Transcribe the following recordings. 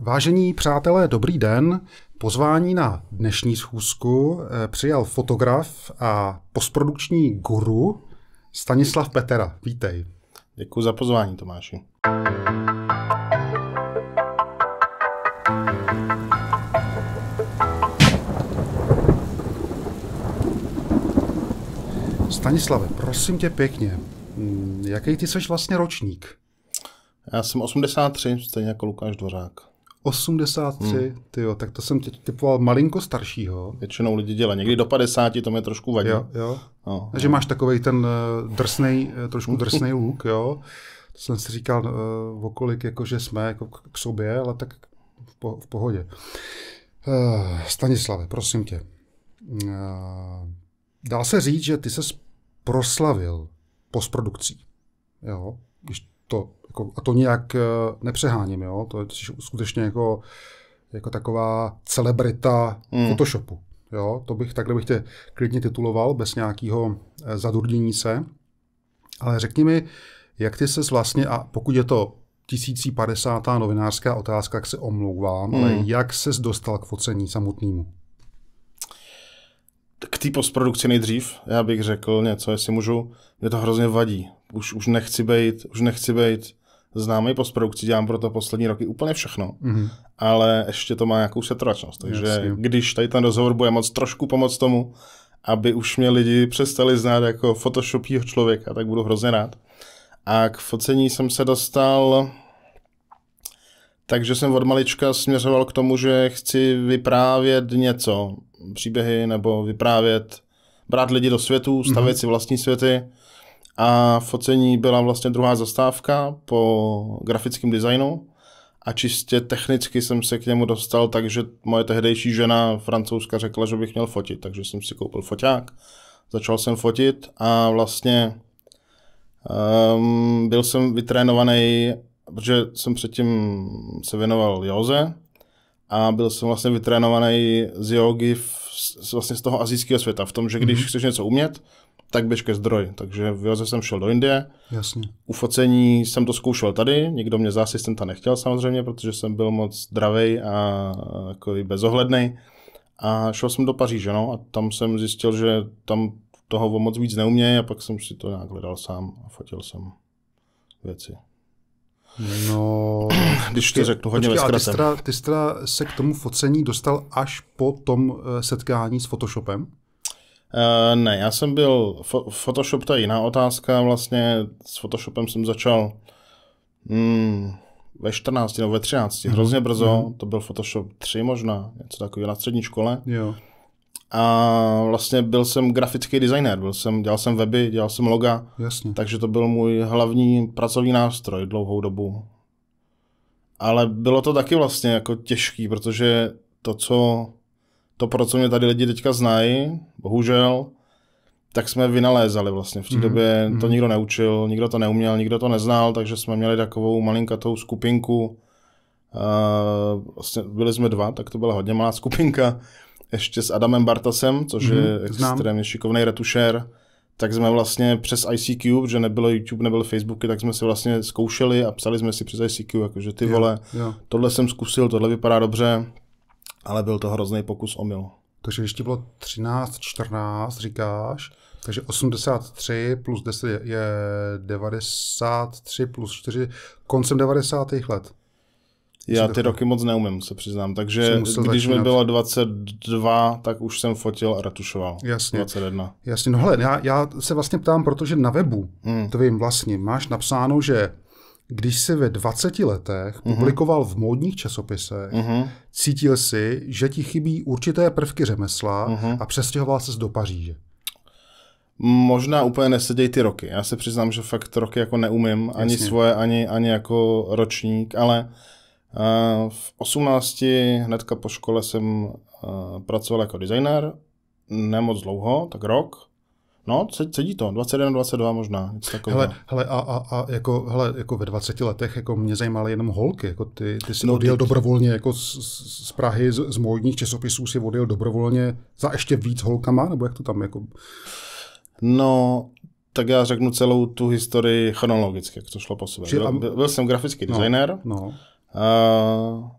Vážení přátelé, dobrý den. Pozvání na dnešní schůzku eh, přijal fotograf a postprodukční guru Stanislav Petera. Vítej. Děkuji za pozvání, Tomáši. Stanislave, prosím tě pěkně, mm, jaký ty jsi vlastně ročník? Já jsem 83, stejně jako Lukáš Dvořák. 83, hmm. jo tak to jsem teď typoval malinko staršího. Většinou lidi dělají, někdy do 50, to mě trošku vadí. Jo, jo. No, že no. máš takový ten eh, drsnej, eh, trošku drsný lůk, jo. To jsem si říkal, uh, okolik jakože jsme jako k sobě, ale tak v, po, v pohodě. Uh, Stanislave, prosím tě. Uh, dá se říct, že ty se proslavil postprodukcí. Jo, když to jako, a to nějak eh, nepřeháním, jo? to je skutečně jako, jako taková celebrita mm. Photoshopu. Jo? To bych takhle bych tě klidně tituloval, bez nějakého eh, zadurdění se. Ale řekni mi, jak ty se vlastně, a pokud je to 1050. novinářská otázka, jak se omlouvám, mm. ale hmm. jak ses dostal k focení samotnému? K té postprodukci nejdřív, já bych řekl něco, jestli můžu, mě to hrozně vadí. Už, už nechci být, už nechci být známý postprodukci, dělám pro to poslední roky úplně všechno, mm-hmm. ale ještě to má nějakou setrvačnost. Takže Jasně. když tady ten rozhovor bude moc trošku pomoct tomu, aby už mě lidi přestali znát jako photoshopího člověka, tak budu hrozně rád. A k focení jsem se dostal, takže jsem od malička směřoval k tomu, že chci vyprávět něco, příběhy nebo vyprávět, brát lidi do světu, stavět mm-hmm. si vlastní světy a focení byla vlastně druhá zastávka po grafickém designu a čistě technicky jsem se k němu dostal, takže moje tehdejší žena francouzka řekla, že bych měl fotit, takže jsem si koupil foťák, začal jsem fotit a vlastně um, byl jsem vytrénovaný, protože jsem předtím se věnoval Joze a byl jsem vlastně vytrénovaný z jogy v, vlastně z toho azijského světa, v tom, že když mm-hmm. chceš něco umět, tak běž ke zdroji. Takže v Joze jsem šel do Indie. Jasně. U focení jsem to zkoušel tady, nikdo mě za asistenta nechtěl samozřejmě, protože jsem byl moc zdravý a jako bezohledný. A šel jsem do Paříže, no, a tam jsem zjistil, že tam toho moc víc neumějí a pak jsem si to nějak hledal sám a fotil jsem věci. No, když ti řeknu hodně počkej, ty, jsi teda, ty jsi teda se k tomu focení dostal až po tom eh, setkání s Photoshopem? Uh, ne, já jsem byl, fo- Photoshop to je jiná otázka, vlastně s Photoshopem jsem začal mm, ve 14 nebo ve 13, mm-hmm. hrozně brzo, mm-hmm. to byl Photoshop 3 možná, něco takového na střední škole. Jo. A vlastně byl jsem grafický designer, byl jsem, dělal jsem weby, dělal jsem loga, Jasně. takže to byl můj hlavní pracovní nástroj dlouhou dobu. Ale bylo to taky vlastně jako těžký, protože to, co to, pro co mě tady lidi teďka znají, bohužel, tak jsme vynalézali vlastně. V té mm-hmm. době to mhm. nikdo neučil, nikdo to neuměl, nikdo to neznal, takže jsme měli takovou malinkatou skupinku. vlastně byli jsme dva, tak to byla hodně malá skupinka. Ještě s Adamem Bartasem, což mm-hmm, je extrémně šikovný retušér. Tak jsme vlastně přes ICQ, že nebylo YouTube, nebyl Facebooky, tak jsme si vlastně zkoušeli a psali jsme si přes ICQ, jakože ty vole, jo, jo. tohle jsem zkusil, tohle vypadá dobře ale byl to hrozný pokus omyl. Takže když ti bylo 13, 14, říkáš, takže 83 plus 10 je 93 plus 4, koncem 90. let. Já ty roky moc neumím, se přiznám. Takže když začínat. mi bylo 22, tak už jsem fotil a retušoval. Jasně. 21. Jasně. No hele, já, já se vlastně ptám, protože na webu, hmm. to vím vlastně, máš napsáno, že když jsi ve 20 letech mm-hmm. publikoval v módních časopisech, mm-hmm. cítil si, že ti chybí určité prvky řemesla mm-hmm. a přestěhoval ses do Paříže. Možná úplně nesedějí ty roky. Já se přiznám, že fakt roky jako neumím, Jasně. ani svoje, ani, ani jako ročník, ale uh, v 18 hnedka po škole jsem uh, pracoval jako designer, nemoc dlouho, tak rok. No, sedí to, 21, 22 možná, něco takového. Hele, hele, a, a, a jako, hele, jako ve 20 letech jako mě zajímaly jenom holky, jako ty, ty jsi no, odjel ty... dobrovolně jako z, z Prahy, z, z módních časopisů si odjel dobrovolně za ještě víc holkama, nebo jak to tam jako... No, tak já řeknu celou tu historii chronologicky, jak to šlo po sobě. Byl, byl jsem grafický no, designer, no, no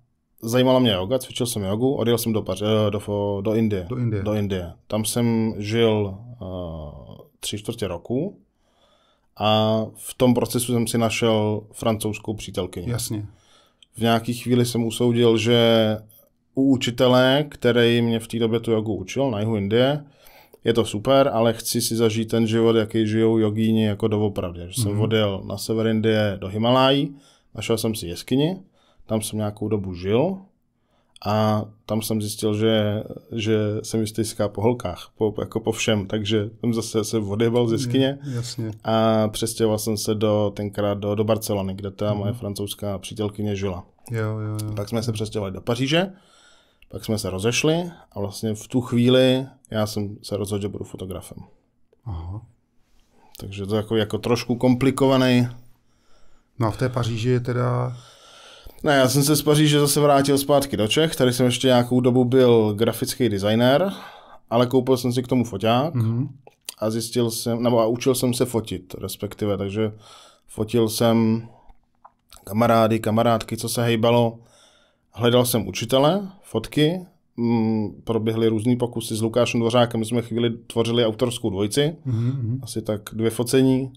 zajímala mě yoga, cvičil jsem jogu, odjel jsem do, Pař- eh, do, do, Indie. do Indie. Do Indie. Tam jsem žil uh, tři čtvrtě roku a v tom procesu jsem si našel francouzskou přítelkyni. Jasně. V nějaký chvíli jsem usoudil, že u učitele, který mě v té době tu jogu učil na jihu Indie, je to super, ale chci si zažít ten život, jaký žijou jogíni jako doopravdy. Že jsem mm-hmm. odjel na sever Indie do Himalají, našel jsem si jeskyni, tam jsem nějakou dobu žil a tam jsem zjistil, že, že se mi styská po holkách, po, jako po všem, takže jsem zase se odjebal z jeskyně Jasně. a přestěhoval jsem se do, tenkrát do, do Barcelony, kde ta mm. moje francouzská přítelkyně žila. Jo, jo, jo. Pak jsme se přestěhovali do Paříže, pak jsme se rozešli a vlastně v tu chvíli já jsem se rozhodl, že budu fotografem. Aha. Takže to je jako, jako trošku komplikovaný. No a v té Paříži je teda ne, já jsem se z Paříže zase vrátil zpátky do Čech, tady jsem ještě nějakou dobu byl grafický designer, ale koupil jsem si k tomu foťák mm-hmm. a zjistil jsem, nebo a učil jsem se fotit, respektive, takže fotil jsem kamarády, kamarádky, co se hejbalo, hledal jsem učitele, fotky, mm, proběhly různý pokusy s Lukášem Dvořákem, my jsme chvíli tvořili autorskou dvojici, mm-hmm. asi tak dvě focení,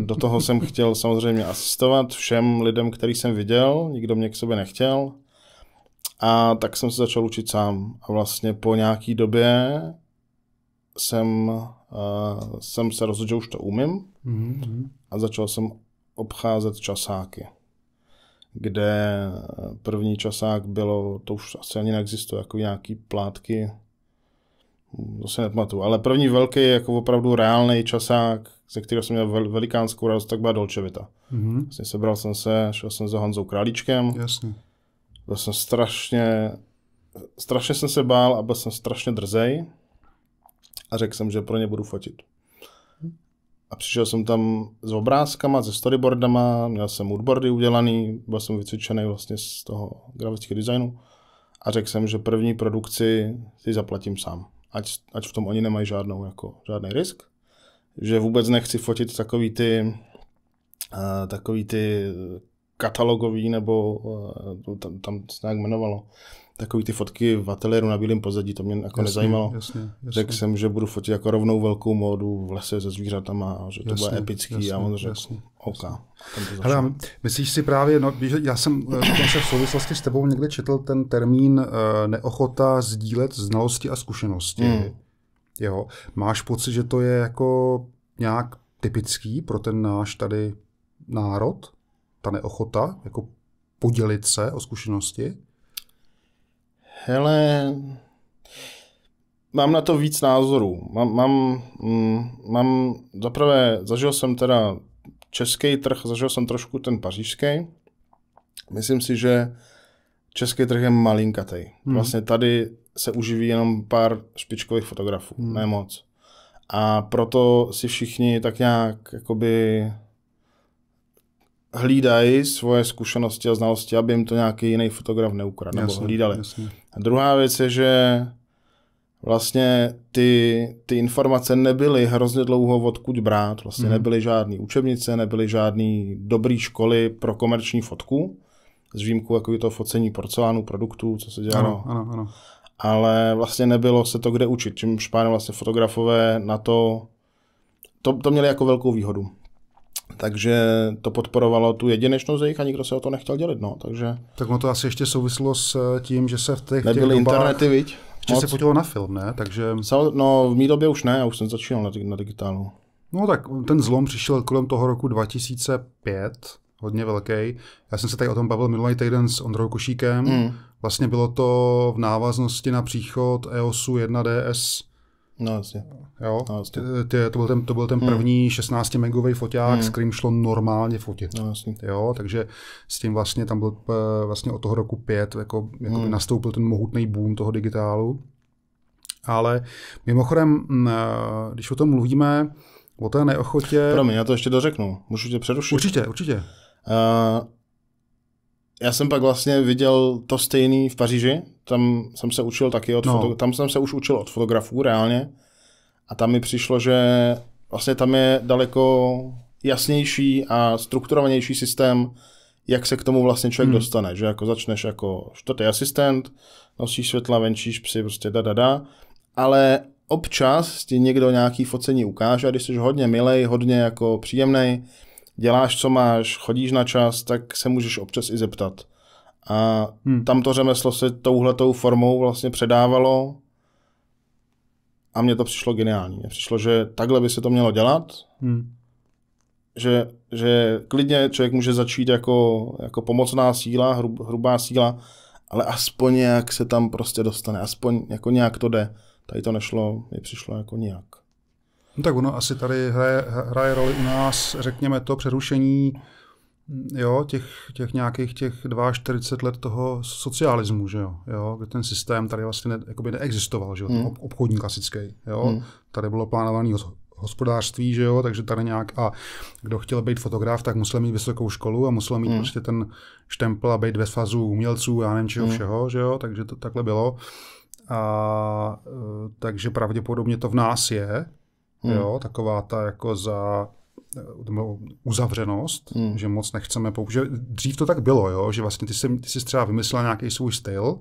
do toho jsem chtěl samozřejmě asistovat všem lidem, který jsem viděl, nikdo mě k sobě nechtěl. A tak jsem se začal učit sám. A vlastně po nějaký době jsem, uh, jsem se rozhodl, že už to umím mm-hmm. a začal jsem obcházet časáky, kde první časák bylo, to už asi ani neexistuje, jako nějaký plátky to se nepamatuju, ale první velký jako opravdu reálný časák, ze kterého jsem měl vel, velikánskou radost, tak byla Dolčevita. Mm-hmm. Vlastně sebral jsem se, šel jsem za Honzou Králíčkem. Jasně. Byl jsem strašně, strašně jsem se bál a byl jsem strašně drzej a řekl jsem, že pro ně budu fotit. A přišel jsem tam s obrázkama, se storyboardama, měl jsem moodboardy udělaný, byl jsem vycvičený vlastně z toho grafického designu a řekl jsem, že první produkci si zaplatím sám ať, ať v tom oni nemají žádnou, jako, žádný risk. Že vůbec nechci fotit takový ty, uh, takový ty katalogový, nebo uh, tam, tam se nějak jmenovalo, takový ty fotky v ateliéru na bílém pozadí, to mě jako jasně, nezajímalo. Jasně, jasně. Řekl jsem, že budu fotit jako rovnou velkou módu v lese se zvířatama, že to jasně, bude epický jasně, a on řekl, jasně, OK. Jasně. Hele, myslíš si právě, no, víš, já jsem dokonce eh, v souvislosti s tebou někde četl ten termín uh, neochota sdílet znalosti a zkušenosti. Hmm. Jo. Máš pocit, že to je jako nějak typický pro ten náš tady národ, ta neochota, jako podělit se o zkušenosti? Hele, mám na to víc názorů. Mám, mám, mm, mám zaprvé, zažil jsem teda český trh, zažil jsem trošku ten pařížský. Myslím si, že český trh je malinkatej. Hmm. Vlastně tady se uživí jenom pár špičkových fotografů, hmm. ne moc. A proto si všichni tak nějak jakoby hlídají svoje zkušenosti a znalosti, aby jim to nějaký jiný fotograf neukradl, nebo hlídali. Jasně. A druhá věc je, že vlastně ty, ty informace nebyly hrozně dlouho odkud brát, vlastně hmm. nebyly žádné učebnice, nebyly žádné dobré školy pro komerční fotku, s výjimkou jako to focení porcelánu, produktů, co se dělalo. Ano, ano, ano. Ale vlastně nebylo se to kde učit, čímž pádem vlastně fotografové na to, to, to měli jako velkou výhodu. Takže to podporovalo tu jedinečnost jejich a nikdo se o to nechtěl dělit. No, takže... Tak ono to asi ještě souvislo s eh, tím, že se v těch, Nebyly těch dobách... internety, viď? Ještě se podíval na film, ne? Takže... No, v mý době už ne, já už jsem začínal na, na digitálu. No tak ten zlom přišel kolem toho roku 2005, hodně velký. Já jsem se tady o tom bavil minulý týden s Ondrou Košíkem. Mm. Vlastně bylo to v návaznosti na příchod EOSu 1 DS No jasně. Jo? No, jasně. Ty, to byl ten, to byl ten hmm. první 16 megový foťák, hmm. s kterým šlo normálně fotit. No, jasně. Jo? Takže s tím vlastně tam byl eh, vlastně od toho roku pět, jako, jako hmm. nastoupil ten mohutný boom toho digitálu. Ale mimochodem, mm, eh, když o tom mluvíme, o té neochotě... Promiň, já to ještě dořeknu. Můžu tě přerušit? Určitě, určitě. Uh, já jsem pak vlastně viděl to stejný v Paříži, tam jsem se učil taky od no. foto, tam jsem se už učil od fotografů reálně a tam mi přišlo, že vlastně tam je daleko jasnější a strukturovanější systém, jak se k tomu vlastně člověk hmm. dostane, že jako začneš jako čtvrtý asistent, nosíš světla, venčíš psy, prostě da, da, da, ale občas ti někdo nějaký focení ukáže a když jsi hodně milej, hodně jako příjemnej, děláš, co máš, chodíš na čas, tak se můžeš občas i zeptat. A hmm. tam to řemeslo se touhletou formou vlastně předávalo a mně to přišlo geniální. Mně přišlo, že takhle by se to mělo dělat, hmm. že, že klidně člověk může začít jako, jako pomocná síla, hrub, hrubá síla, ale aspoň nějak se tam prostě dostane, aspoň jako nějak to jde. Tady to nešlo, mi přišlo jako nějak. No tak ono asi tady hraje, hraje roli u nás, řekněme to, přerušení jo, těch, těch nějakých těch 42 let toho socialismu, že jo, jo kde ten systém tady vlastně ne, jakoby neexistoval, že jo, hmm. obchodní klasický, jo, hmm. tady bylo plánovaný hospodářství, že jo, takže tady nějak, a kdo chtěl být fotograf, tak musel mít vysokou školu a musel mít hmm. prostě ten štempel a být ve svazu umělců, já nevím čeho hmm. všeho, že jo, takže to takhle bylo. A e, takže pravděpodobně to v nás je, hmm. jo, taková ta jako za eh, uzavřenost, hmm. že moc nechceme použít. Dřív to tak bylo, jo, že vlastně ty jsi, ty jsi třeba vymyslel nějaký svůj styl,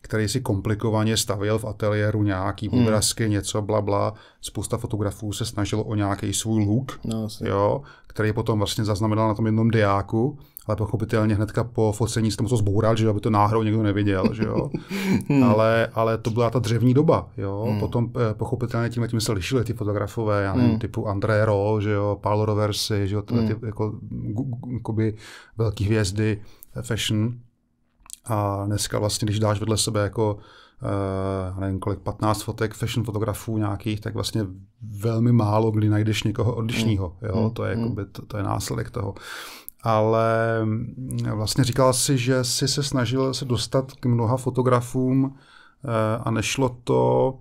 který si komplikovaně stavil v ateliéru nějaký hmm. obrazky, něco, bla, bla. Spousta fotografů se snažilo o nějaký svůj look, no, jo, který potom vlastně zaznamenal na tom jednom diáku ale pochopitelně hnedka po focení jsem to zboural, že aby to náhodou někdo neviděl, že jo. ale, ale to byla ta dřevní doba, jo. Hmm. Potom eh, pochopitelně tím, tím se lišili ty fotografové, já nevím, hmm. typu André Ro, že jo, Paul Roversi, že jo, tyhle ty hmm. jako gu, jako, jakoby velký hvězdy eh, fashion. A dneska vlastně, když dáš vedle sebe jako uh, nevím kolik, 15 fotek fashion fotografů nějakých, tak vlastně velmi málo kdy najdeš někoho Mm. Jo? Mm. To, je, hmm. jakoby, to, to je následek toho ale mm, vlastně říkal si, že si se snažil se dostat k mnoha fotografům eh, a nešlo to,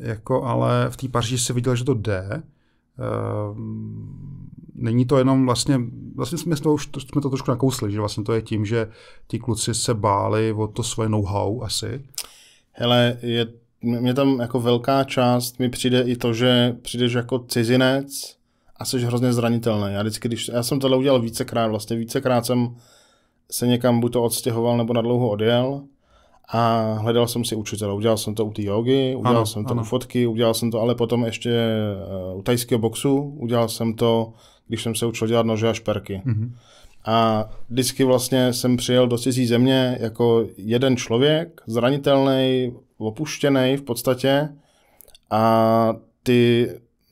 jako ale v té Paříži si viděl, že to jde. Eh, mm, není to jenom vlastně, vlastně jsme to, už, jsme to trošku nakousli, že vlastně to je tím, že ti kluci se báli o to svoje know-how asi. Hele, je, mě tam jako velká část mi přijde i to, že přijdeš jako cizinec, a jsi hrozně zranitelný. Já vždycky, když, já jsem tohle udělal vícekrát, vlastně vícekrát jsem se někam buď to odstěhoval nebo na dlouho odjel a hledal jsem si učitele. Udělal jsem to u té jogy, udělal ano, jsem to ano. u fotky, udělal jsem to ale potom ještě eh, u tajského boxu, udělal jsem to, když jsem se učil dělat nože a šperky. Mm-hmm. A vždycky vlastně jsem přijel do cizí země jako jeden člověk, zranitelný, opuštěný v podstatě a ty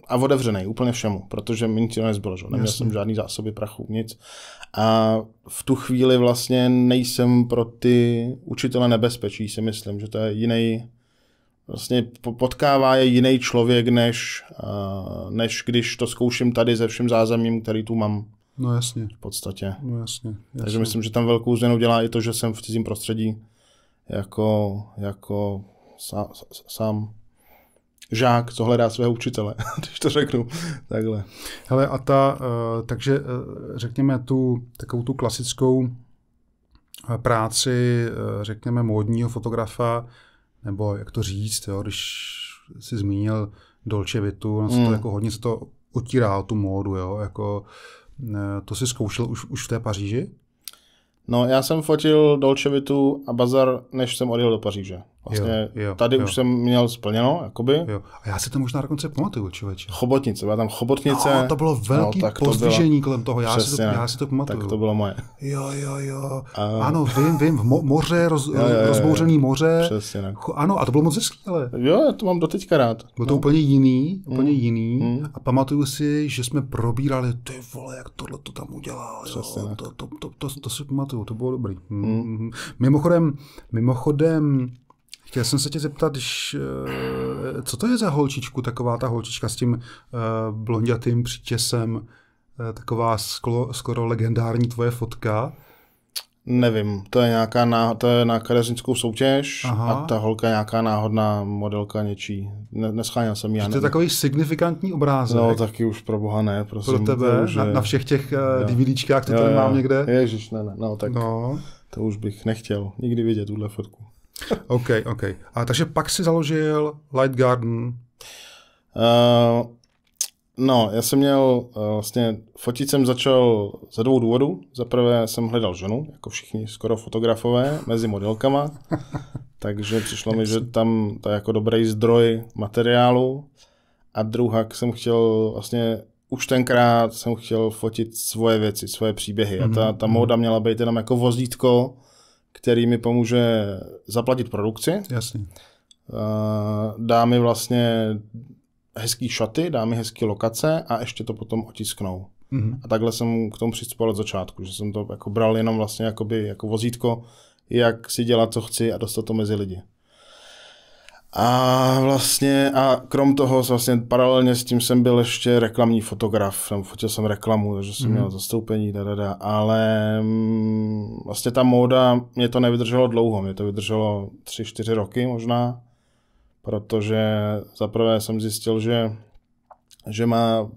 a otevřený úplně všemu, protože mi nic nezbylo, že? neměl Jasně. jsem žádný zásoby prachu, nic. A v tu chvíli vlastně nejsem pro ty učitele nebezpečí, si myslím, že to je jiný, vlastně potkává je jiný člověk, než, než když to zkouším tady se vším zázemím, který tu mám. No jasně. V podstatě. No jasně, jasně. Takže myslím, že tam velkou změnu dělá i to, že jsem v cizím prostředí jako, jako sám, sám žák, co hledá svého učitele, když to řeknu takhle. Hele, a ta, eh, takže eh, řekněme tu takovou tu klasickou eh, práci, řekněme, módního fotografa, nebo jak to říct, jo, když si zmínil Dolce Vitu, no, se to hmm. jako hodně se to otírá tu módu, jo, jako to si zkoušel už, už v té Paříži? No, já jsem fotil Dolce Vitu a Bazar, než jsem odjel do Paříže. Vlastně jo, jo, tady jo. už jsem měl splněno, jakoby. Jo. A já si to možná dokonce pamatuju, člověče. Chobotnice, byla tam chobotnice. No, to bylo no, velký no, pozdvižení to kolem toho, já, přesně, si to, já si to pamatuju. Tak to bylo moje. Jo, jo, jo. A... Ano, vím, vím, v mo- moře, roz, jo, jo, jo, rozbouřený moře. Přesně tak. Ano, a to bylo moc hezký, ale. Jo, já to mám doteďka rád. Bylo to no. úplně jiný, mm. úplně mm. jiný. Mm. A pamatuju si, že jsme probírali, ty vole, jak tohle to tam udělal. Přesně jo. To, to, to, to, to, si pamatuju, to bylo dobrý. Mm. Mm. Mimochodem, mimochodem, Chtěl jsem se tě zeptat, když, eh, co to je za holčičku, taková ta holčička s tím eh, blondětým přítěsem, eh, taková skoro, skoro legendární tvoje fotka. Nevím, to je nějaká ná, to je na kadeřnickou soutěž Aha. a ta holka je nějaká náhodná modelka něčí. Ne, nescháněl jsem ji. To je takový signifikantní obrázek. No, taky už pro boha ne, prosím. Pro tebe, už na, je... na, všech těch jo. DVDčkách, které mám někde. Ježíš, ne, ne, no tak no. to už bych nechtěl nikdy vidět, tuhle fotku. OK, OK. A takže pak si založil Light Garden. Uh, no, já jsem měl, uh, vlastně fotit jsem začal ze dvou důvodů. Za prvé jsem hledal ženu, jako všichni skoro fotografové, mezi modelkama. takže přišlo mi, že tam to je jako dobrý zdroj materiálu. A druhá jsem chtěl vlastně už tenkrát jsem chtěl fotit svoje věci, svoje příběhy. Mm-hmm. A ta, mhm, ta móda mhm. měla být jenom jako vozítko, který mi pomůže zaplatit produkci. Jasně. Eh, dá mi vlastně hezký šaty, dá mi hezký lokace a ještě to potom otisknou. Mm-hmm. A takhle jsem k tomu přistupoval od začátku, že jsem to jako bral jenom vlastně jakoby jako vozítko, jak si dělat, co chci a dostat to mezi lidi. A vlastně, a krom toho vlastně paralelně s tím jsem byl ještě reklamní fotograf, tam fotil jsem reklamu, takže jsem mm. měl mhm. zastoupení, da, da, da. ale mm, vlastně ta móda, mě to nevydrželo dlouho, mě to vydrželo 3-4 roky možná, protože zaprvé jsem zjistil, že, že má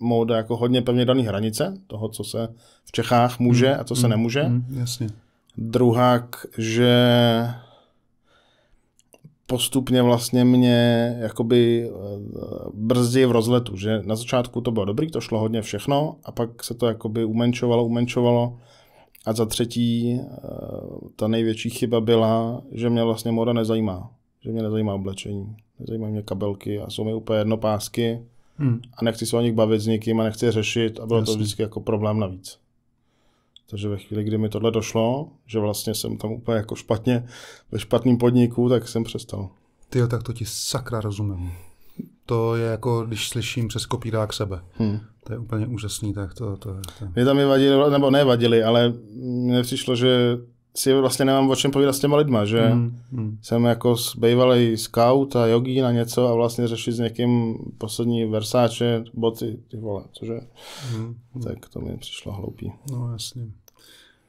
móda jako hodně pevně daný hranice toho, co se v Čechách může mm. a co se mm. nemůže. Mm, jasně. Druhák, že postupně vlastně mě jakoby eh, brzdí v rozletu, že na začátku to bylo dobrý, to šlo hodně všechno a pak se to jakoby umenšovalo, umenšovalo a za třetí eh, ta největší chyba byla, že mě vlastně moda nezajímá, že mě nezajímá oblečení, nezajímají mě kabelky a jsou mi úplně jednopásky, hmm. a nechci se o nich bavit s nikým a nechci řešit a bylo Jasně. to vždycky jako problém navíc. Takže ve chvíli, kdy mi tohle došlo, že vlastně jsem tam úplně jako špatně, ve špatném podniku, tak jsem přestal. Ty jo, tak to ti sakra rozumím. To je jako, když slyším přes kopírák sebe. Hmm. To je úplně úžasný, tak to, to, to... Mě tam je vadili, nebo nevadili, ale mně přišlo, že si vlastně nemám o čem povídat s těma lidma, že mm, mm. jsem jako bývalý scout a jogín a něco a vlastně řešit s někým poslední versáče boty, ty vole, cože? Mm, mm. Tak to mi přišlo hloupý. No jasně.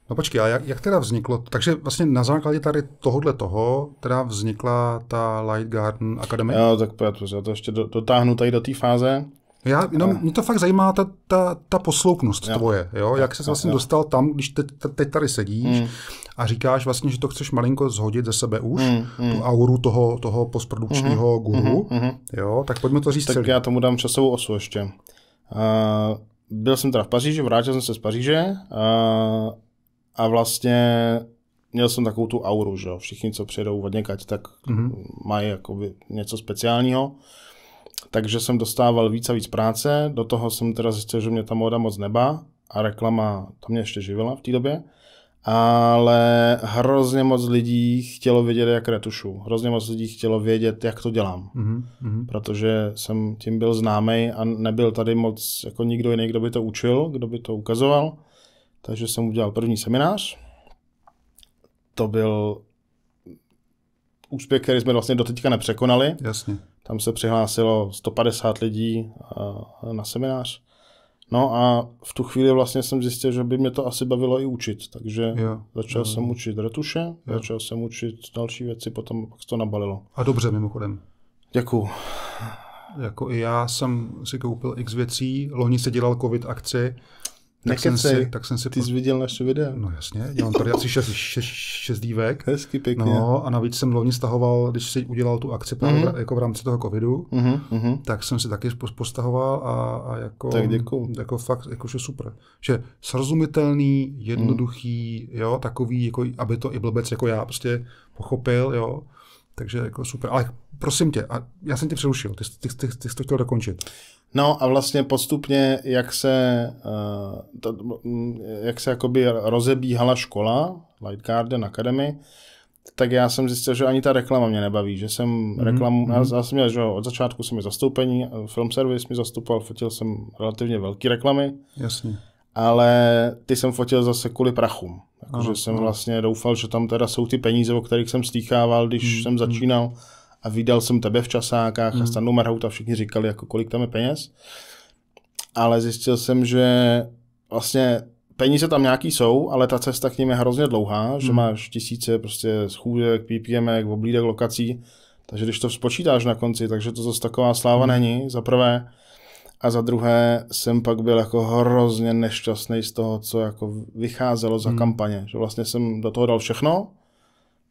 No počkej, a jak, jak teda vzniklo, takže vlastně na základě tady tohohle toho, teda vznikla ta Light Garden Academy? Jo, tak já to, to ještě dotáhnu tady do té fáze, já, no, mě to fakt zajímá ta, ta, ta posloupnost jo. tvoje, jo? jak se vlastně jo. dostal tam, když te, te, teď tady sedíš mm. a říkáš vlastně, že to chceš malinko zhodit ze sebe už, mm, tu hmm. auru toho, toho postprodukčního mm guru, mm jo, tak pojďme to říct Tak celý. já tomu dám časovou osu ještě. Uh, byl jsem teda v Paříži, vrátil jsem se z Paříže uh, a vlastně měl jsem takovou tu auru, že jo, všichni, co přijedou od někať, tak mm mají jako něco speciálního takže jsem dostával víc a víc práce, do toho jsem teda zjistil, že mě ta móda moc nebá a reklama to mě ještě živila v té době, ale hrozně moc lidí chtělo vědět, jak retušu. Hrozně moc lidí chtělo vědět, jak to dělám. Mm-hmm. Protože jsem tím byl známý a nebyl tady moc jako nikdo jiný, kdo by to učil, kdo by to ukazoval. Takže jsem udělal první seminář. To byl úspěch, který jsme vlastně doteďka nepřekonali. Jasně. Tam se přihlásilo 150 lidí eh, na seminář. No a v tu chvíli vlastně jsem zjistil, že by mě to asi bavilo i učit, takže jo, začal jo. jsem učit retuše, jo. začal jsem učit další věci, potom pak to nabalilo. A dobře mimochodem. Děkuju. Jako i já jsem si koupil x věcí, loni se dělal covid akci tak jsem, si, tak jsem si... Ty jsi viděl naše videa? No jasně, já mám tady asi šest, šest, šest dívek. Hezky, pěkně. No a navíc jsem loni stahoval, když si udělal tu akci mm-hmm. právě mhm. jako v rámci toho covidu, mm-hmm. tak jsem si taky postahoval a, a jako... Tak děkuju. Jako fakt, jako že super. Že srozumitelný, jednoduchý, mm. jo, takový, jako aby to i blbec jako já prostě pochopil, jo takže jako super. Ale prosím tě, a já jsem tě přerušil, ty, ty, ty, ty jsi to chtěl dokončit. No a vlastně postupně, jak se, eh, to, jak se jakoby rozebíhala škola, Light Garden Academy, tak já jsem zjistil, že ani ta reklama mě nebaví, že jsem mm-hmm. reklamu, mhm. já, já jsem měl, že od začátku jsem mi zastoupení, eh, film service mi zastupoval, fotil jsem relativně velké reklamy. Jasně ale ty jsem fotil zase kvůli prachům. Takže no, jsem no. vlastně doufal, že tam teda jsou ty peníze, o kterých jsem stýchával, když mm. jsem mm. začínal a vydal jsem tebe v časákách mm. a Stanu Marhout a všichni říkali, jako kolik tam je peněz. Ale zjistil jsem, že vlastně peníze tam nějaký jsou, ale ta cesta k ním je hrozně dlouhá, mm. že máš tisíce prostě schůzek, PPMek, oblídek, lokací, takže když to spočítáš na konci, takže to zase taková sláva mm. není, za prvé, a za druhé jsem pak byl jako hrozně nešťastný z toho, co jako vycházelo za hmm. kampaně, že vlastně jsem do toho dal všechno,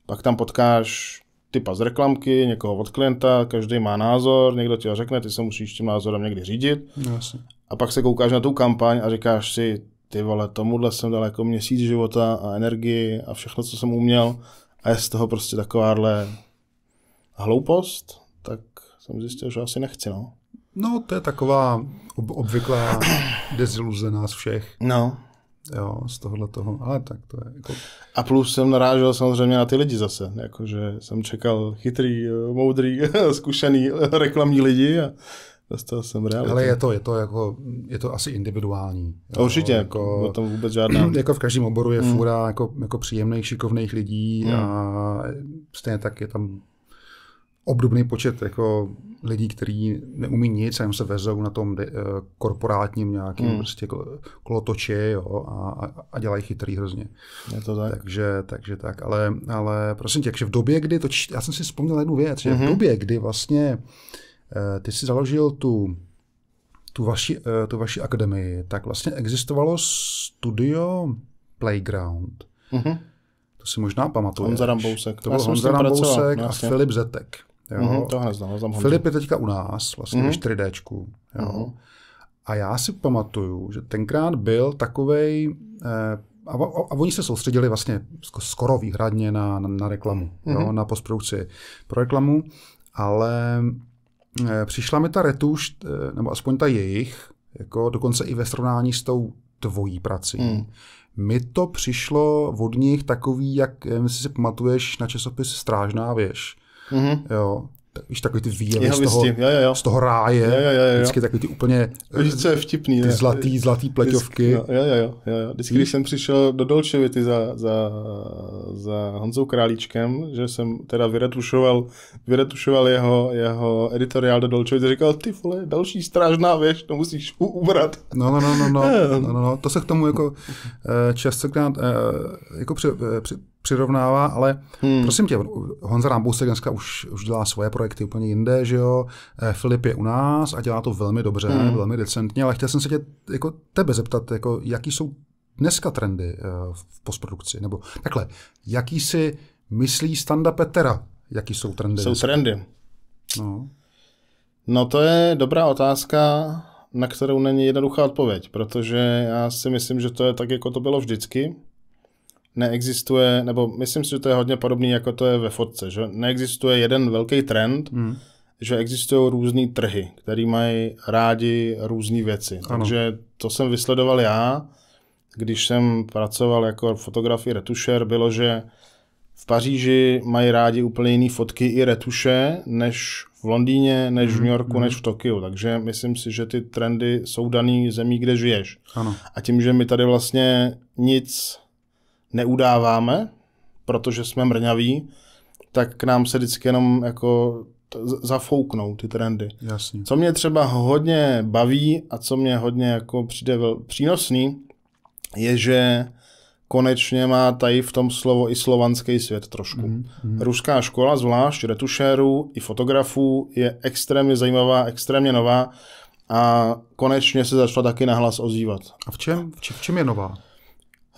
pak tam potkáš typa z reklamky, někoho od klienta, každý má názor, někdo ti řekne, ty se musíš tím názorem někdy řídit. No, jasně. A pak se koukáš na tu kampaň a říkáš si, ty vole, tomuhle jsem dal jako měsíc života a energii a všechno, co jsem uměl a je z toho prostě takováhle hloupost, tak jsem zjistil, že asi nechci, no. No, to je taková ob- obvyklá deziluze nás všech. No. Jo, z tohohle toho, ale tak to je jako... A plus jsem narážel samozřejmě na ty lidi zase, jakože jsem čekal chytrý, moudrý, zkušený reklamní lidi a dostal jsem realitu. Ale je to, je to jako, je to asi individuální. Jo, Určitě, jako, o tom vůbec žádná. Jako v každém oboru je hmm. fura mm. jako, jako příjemných, šikovných lidí mm. a stejně tak je tam obdobný počet jako lidí, kteří neumí nic a jim se vezou na tom eh, korporátním nějakým hmm. prostě kolotoči jo, a, a, dělají chytrý hrozně. Je to tak. Takže, takže tak, ale, ale prosím tě, že v době, kdy, to, já jsem si vzpomněl jednu věc, mm-hmm. že v mhm. době, kdy vlastně eh, ty si založil tu, tu, vaši, eh, tu vaši akademii, tak vlastně existovalo studio Playground. Mm-hmm. To si možná pamatuješ. Honza Rambousek. To byl Honza Rambousek pracoval, a Filip Zetek. Jo. Mm-hmm, to neznám, no, neznám Filip je teďka u nás, vlastně mm-hmm. 4D. Mm-hmm. A já si pamatuju, že tenkrát byl takovej, eh, a, a, a oni se soustředili vlastně skoro výhradně na, na, na reklamu, mm-hmm. jo, mhm. na postprodukci pro reklamu, ale eh, přišla mi ta retuš, eh, nebo aspoň ta jejich, jako dokonce i ve srovnání s tou tvojí prací. Mm. Mi to přišlo od nich takový, jak, nevím, eh, jestli si pamatuješ na časopis Strážná věž, Mm-hmm. Jo, Tak, víš, takový ty výjevy z toho, jo, jo, jo. z toho ráje, jo, jo, jo, jo. vždycky takový ty úplně víš, co je vtipný, ty zlatý, zlatý pleťovky. Vždycky, no, jo, jo, jo, jo. Vždycky, když jsem přišel do Dolčevity za, za, za Honzou Králíčkem, že jsem teda vyretušoval, vyretušoval jeho, jeho editoriál do Dolčevity, říkal, ty vole, další strážná věž, to musíš u- ubrat. No, no, no, no, no, no, no, no, to se k tomu jako eh, častokrát eh, jako při, eh, při přirovnává, ale hmm. prosím tě, Honza Rambousek dneska už, už dělá svoje projekty úplně jinde, že jo, eh, Filip je u nás a dělá to velmi dobře, hmm. velmi decentně, ale chtěl jsem se tě jako tebe zeptat, jako, jaký jsou dneska trendy eh, v postprodukci, nebo takhle, jaký si myslí Standa Petera, jaký jsou trendy? Jsou dneska? trendy. No. no to je dobrá otázka, na kterou není jednoduchá odpověď, protože já si myslím, že to je tak, jako to bylo vždycky, neexistuje, nebo myslím si, že to je hodně podobný, jako to je ve fotce, že neexistuje jeden velký trend, hmm. že existují různé trhy, které mají rádi různé věci. Ano. Takže to jsem vysledoval já, když jsem pracoval jako fotograf i retušer, bylo, že v Paříži mají rádi úplně jiné fotky i retuše, než v Londýně, než v hmm, New Yorku, mm. než v Tokiu. Takže myslím si, že ty trendy jsou daný zemí, kde žiješ. Ano. A tím, že my tady vlastně nic neudáváme, protože jsme mrňaví, tak k nám se vždycky jenom jako zafouknou ty trendy. Jasně. Co mě třeba hodně baví a co mě hodně jako přijde přínosný, je, že konečně má tady v tom slovo i slovanský svět trošku. Mm-hmm. Ruská škola, zvlášť retušérů i fotografů, je extrémně zajímavá, extrémně nová a konečně se začala taky nahlas ozývat. A v čem, v čem je nová?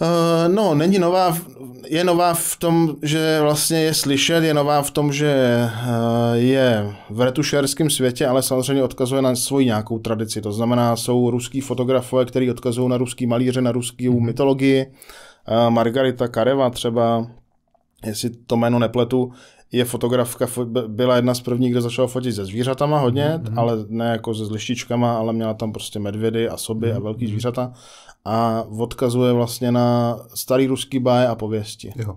Uh, no, není nová, je nová v tom, že vlastně je slyšet, je nová v tom, že eh, je v retušerském světě, ale samozřejmě odkazuje na svoji nějakou tradici. To znamená, jsou ruský fotografové, kteří odkazují na ruský malíře, na ruskou mm-hmm. mytologii. Uh, Margarita Kareva třeba, jestli to jméno nepletu, je fotografka, byla jedna z prvních, kdo začal fotit se zvířatama hodně, mm-hmm. ale ne jako se zlištičkama, ale měla tam prostě medvědy a soby mm-hmm. a mhm, velký mhm. zvířata a odkazuje vlastně na starý ruský báje a pověsti. Jo.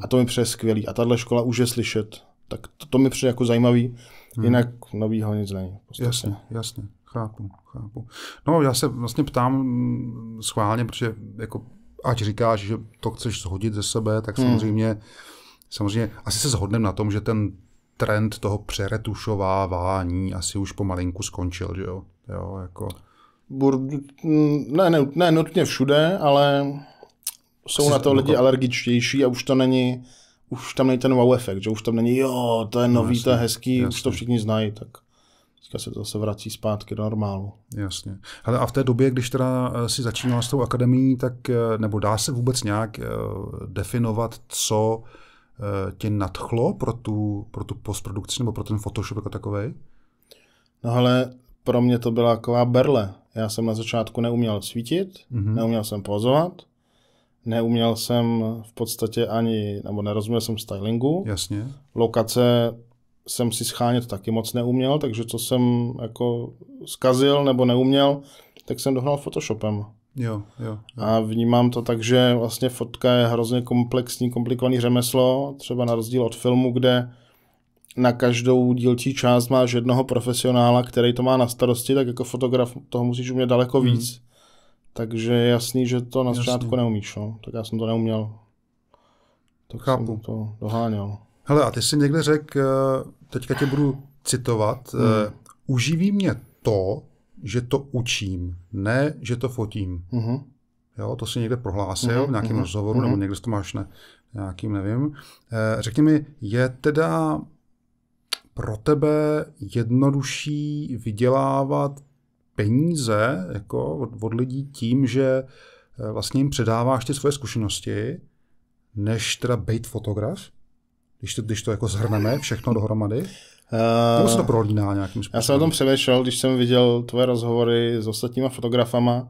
A eh. to mi přeje skvělý. A tahle škola už je slyšet. Tak to, to mi přeje jako zajímavý, hmm. jinak novýho nic není. Prostě. Jasně, jasně, chápu, chápu. No já se vlastně ptám mm, schválně, protože jako ať říkáš, že to chceš shodit ze sebe, tak hmm. samozřejmě hmm Samozřejmě asi se shodneme na tom, že ten trend toho přeretušovávání asi už pomalinku skončil, že jo? jo jako... Bur... Ne, ne, ne, nutně všude, ale jsou asi na to lidi jako... alergičtější a už to není, už tam není ten wow efekt, že už tam není, jo, to je nový, no, to je hezký, jasný. už to všichni znají, tak teďka se to zase vrací zpátky do normálu. Jasně. Hele, a v té době, když teda eh, si začínala s tou akademií, tak eh, nebo dá se vůbec nějak eh, definovat, co Eh, tě nadchlo pro tu, pro tu postprodukci nebo pro ten Photoshop jako takový? No ale pro mě to byla taková berle. Já jsem na začátku neuměl svítit, mm-hmm. neuměl jsem pozovat, neuměl jsem v podstatě ani, nebo nerozuměl jsem stylingu. Jasně. Lokace jsem si schánět taky moc neuměl, takže co jsem jako zkazil nebo neuměl, tak jsem dohnal Photoshopem. Jo, jo, jo. A vnímám to tak, že vlastně fotka je hrozně komplexní, komplikovaný řemeslo, třeba na rozdíl od filmu, kde na každou dílčí část máš jednoho profesionála, který to má na starosti, tak jako fotograf toho musíš umět daleko hmm. víc. Hmm. Takže je jasný, že to na začátku neumíš, no. Tak já jsem to neuměl. Tak Chápu. jsem to doháněl. Hele, a ty jsi někde řekl, eh, teďka tě budu citovat, hmm. uh, uživí mě to, že to učím, ne, že to fotím. Uh-huh. Jo, to si někde prohlásil uh-huh. v mhm, nějakém uh-huh. rozhovoru, uh-huh. nebo někde to máš ne, nějakým, nevím. Eh, řekni mi, je teda pro tebe jednodušší vydělávat peníze jako od, od lidí tím, že eh, vlastně jim předáváš ty svoje zkušenosti, než teda být fotograf? Když to, když to jako zhrneme všechno dohromady? Uh, to se to eh, prolíná nějakým způsobem. Já jsem o tom přemýšlel, když jsem viděl tvoje rozhovory s ostatníma fotografama.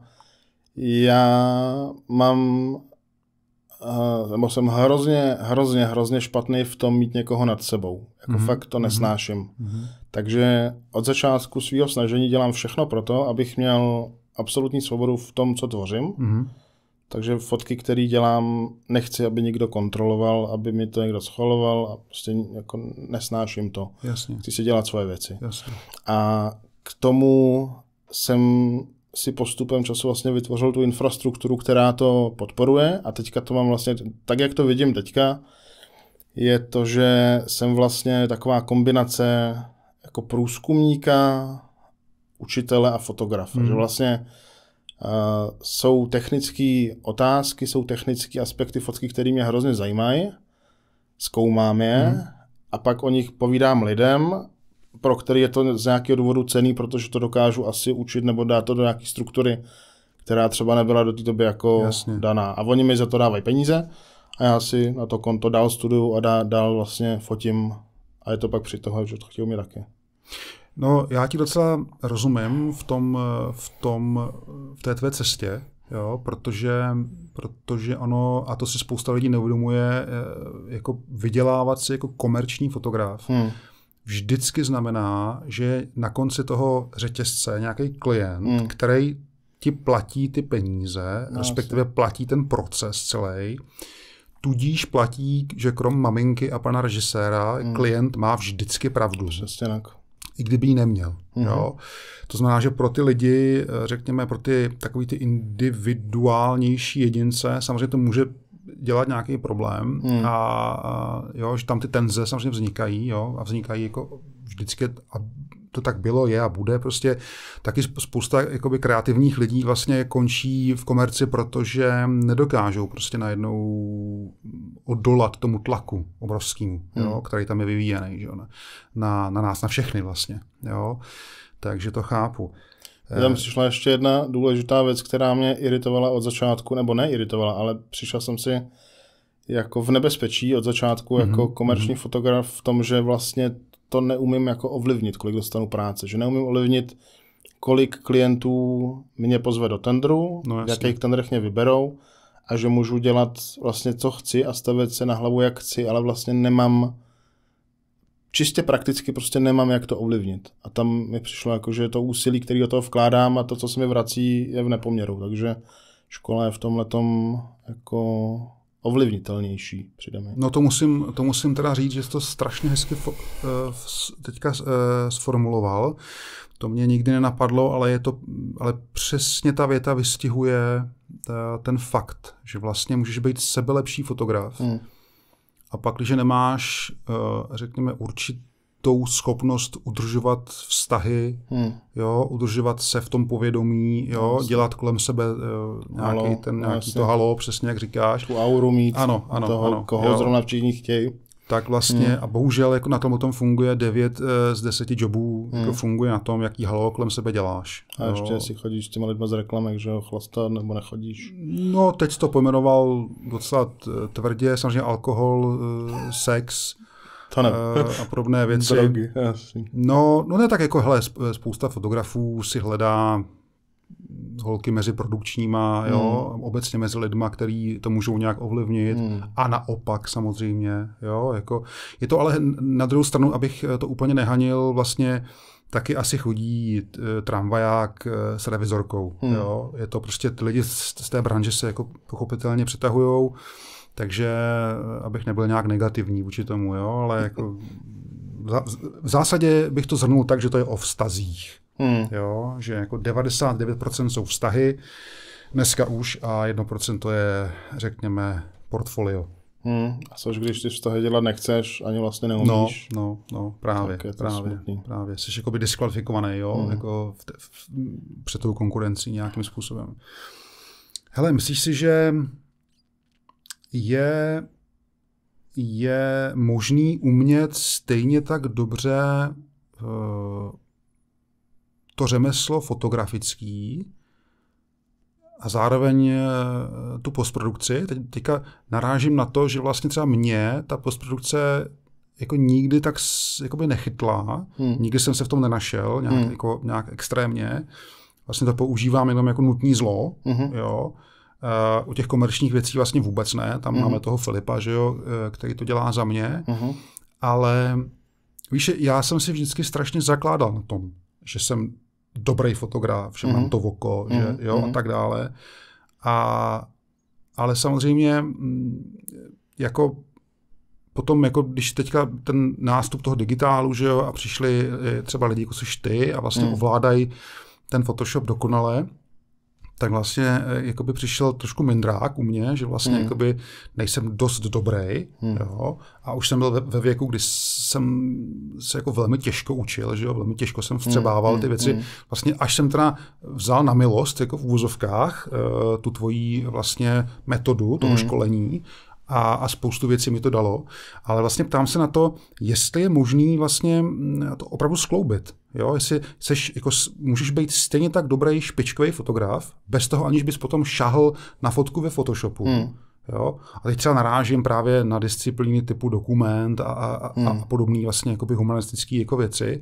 Já mám uh, nebo jsem hrozně, hrozně, hrozně špatný v tom mít někoho nad sebou. Jako mm-hmm. fakt to mhm. nesnáším. Mm-hmm. Takže od začátku svého snažení dělám všechno pro to, abych měl absolutní svobodu v tom, co tvořím. Mm-hmm takže fotky, které dělám, nechci, aby někdo kontroloval, aby mi to někdo scholoval a prostě jako nesnáším to. Jasně. Chci si dělat svoje věci. Jasně. A k tomu jsem si postupem času vlastně vytvořil tu infrastrukturu, která to podporuje a teďka to mám vlastně, tak jak to vidím teďka, je to, že jsem vlastně taková kombinace jako průzkumníka, učitele a fotografa. Hmm. Že vlastně Eh, jsou technické otázky, jsou technické aspekty fotky, které mě hrozně zajímají, zkoumám je hmm. a pak o nich povídám lidem, pro který je to z nějakého důvodu cený, protože to dokážu asi učit nebo dát to do nějaké struktury, která třeba nebyla do té doby jako Jasně. daná. A oni mi za to dávají peníze a já si na to konto dál studuju a dál, dál vlastně fotím a je to pak při toho, že to chtějí mi taky. No, já ti docela rozumím v tom, v tom, v té tvé cestě, jo, protože, protože ono, a to si spousta lidí neuvědomuje, eh, jako vydělávat si jako komerční fotograf hmm. vždycky znamená, že na konci toho řetězce nějaký klient, hmm. který ti platí ty peníze, no, respektive asi. platí ten proces celý, tudíž platí, že krom maminky a pana režiséra, hmm. klient má vždycky pravdu. Přesně tak i kdyby ji neměl. Mm-hmm. Jo? To znamená, že pro ty lidi, eh, řekněme, pro ty takový ty individuálnější jedince, samozřejmě to může dělat nějaký problém mm. a, a jo, že tam ty tenze samozřejmě vznikají jo, a vznikají jako vždycky a to tak bylo, je a bude. Prostě taky spousta jakoby, kreativních lidí vlastně končí v komerci, protože nedokážou prostě najednou odolat tomu tlaku obrovskému, hmm. jo, který tam je vyvíjený že jo, na, na nás, na všechny vlastně. Jo. Takže to chápu. Já tam eh. přišla ještě jedna důležitá věc, která mě iritovala od začátku, nebo neiritovala, ale přišel jsem si jako v nebezpečí od začátku mm-hmm. jako mhm. komerční mm-hmm. fotograf v tom, že vlastně to neumím jako ovlivnit, kolik dostanu práce, že neumím ovlivnit, kolik klientů mě pozve do tendru, no, v jakých tendrech mě vyberou a že můžu dělat vlastně co chci a stavět se na hlavu jak chci, ale vlastně nemám čistě prakticky prostě nemám jak to ovlivnit. A tam mi přišlo jako, že to úsilí, který do toho vkládám a to, co se mi vrací, je v nepoměru. Takže škola je v tomhle jako ovlivnitelnější, přidáme. No to musím, to musím teda říct, že jsi to strašně hezky fo, eh, teďka eh, sformuloval. To mě nikdy nenapadlo, ale je to, ale přesně ta věta vystihuje ten fakt, že vlastně můžeš být sebelepší fotograf. hmm. A pak, když nemáš, eh, řekněme, určitý tou schopnost udržovat vztahy, hmm. jo, udržovat se v tom povědomí, jo, vlastně. dělat kolem sebe uh, nějaký, halo, ten, nějaký vlastně. to halo, přesně jak říkáš. Tu auru mít, ano, ano, toho, ano, koho jo. zrovna všichni chtějí. Tak vlastně hmm. a bohužel jako na tom tom funguje 9 eh, z 10 jobů, hmm. jako funguje na tom, jaký halo kolem sebe děláš. A jo. ještě si chodíš s těma lidma z reklamek, že jo, chlastat nebo nechodíš? No, teď to pojmenoval docela tvrdě, samozřejmě alkohol, eh, sex, to ne. Eh, a podobné věci. Drogy, No, no ne, tak jako, hele, spousta fotografů si hledá holky mezi produkčníma, mm. jo, hmm. obecně mezi lidma, který to můžou nějak ovlivnit mm. a naopak samozřejmě, jo, jako je to ale na druhou stranu, abych to úplně nehanil, vlastně taky asi chodí eh, tramvaják eh, s revizorkou, mm. jo, je to prostě, ty lidi z té branže se jako pochopitelně přetahujou, takže eh, abych nebyl nějak negativní vůči tomu, jo, ale jako v zásadě bych to zhrnul tak, že to je o vztazích. Hmm. Jo, že jako 99% jsou vztahy dneska už a 1% je, řekněme, portfolio. Hmm. A což když ty vztahy dělat nechceš, ani vlastně neumíš. No, no, no právě, tak je to právě, smutný. právě. Jsi jakoby diskvalifikovaný, jo, hmm. jako v te, v, před tou konkurencí nějakým způsobem. Hele, myslíš si, že je, je možný umět stejně tak dobře eh, to řemeslo fotografický a zároveň eh, tu postprodukci. Teď, teďka narážím na to, že vlastně třeba mě ta postprodukce jako nikdy tak jakoby nechytla, hmm. nikdy jsem se v tom nenašel nějak, hmm. jako, nějak extrémně. Vlastně to používám jenom jako nutní zlo, hmm. jo. Uh, Uh, u těch komerčních věcí vlastně vůbec ne. Tam mm. máme toho Filipa, že jo, eh, který to dělá za mě. Mm. Ale víš, já jsem si vždycky strašně zakládal na tom, že jsem dobrý fotograf, že mm. mám mhm. to oko, mm. že mhm. jo, mm. a mhm. tak dále. A, ale samozřejmě mm, jako potom, jako když teďka ten nástup toho digitálu, že jo, a přišli eh, třeba lidi, jako jsi ty a vlastně mm. ovládají ten Photoshop dokonale, tak vlastně eh, jakoby přišel trošku mindrák u mě, že vlastně hmm. jakoby nejsem dost dobrý, hmm. jo, a už jsem byl ve, ve věku, kdy jsem se jako velmi těžko učil, že jo, velmi těžko jsem hmm, vstřebával hmm. ty věci, hmm. vlastně až jsem teda vzal na milost, jako v úzovkách eh, tu tvoji vlastně metodu toho hmm. školení a, a spoustu věcí mi to dalo. Ale vlastně ptám se na to, jestli je možný vlastně mm, to opravdu skloubit. Jo, jestli seš, jako, můžeš být stejně tak dobrý špičkový fotograf, bez toho aniž bys potom šahl na fotku ve Photoshopu. Hmm. Jo? A teď třeba narážím právě na disciplíny typu dokument a, a, hmm. a podobné vlastně humanistické jako věci.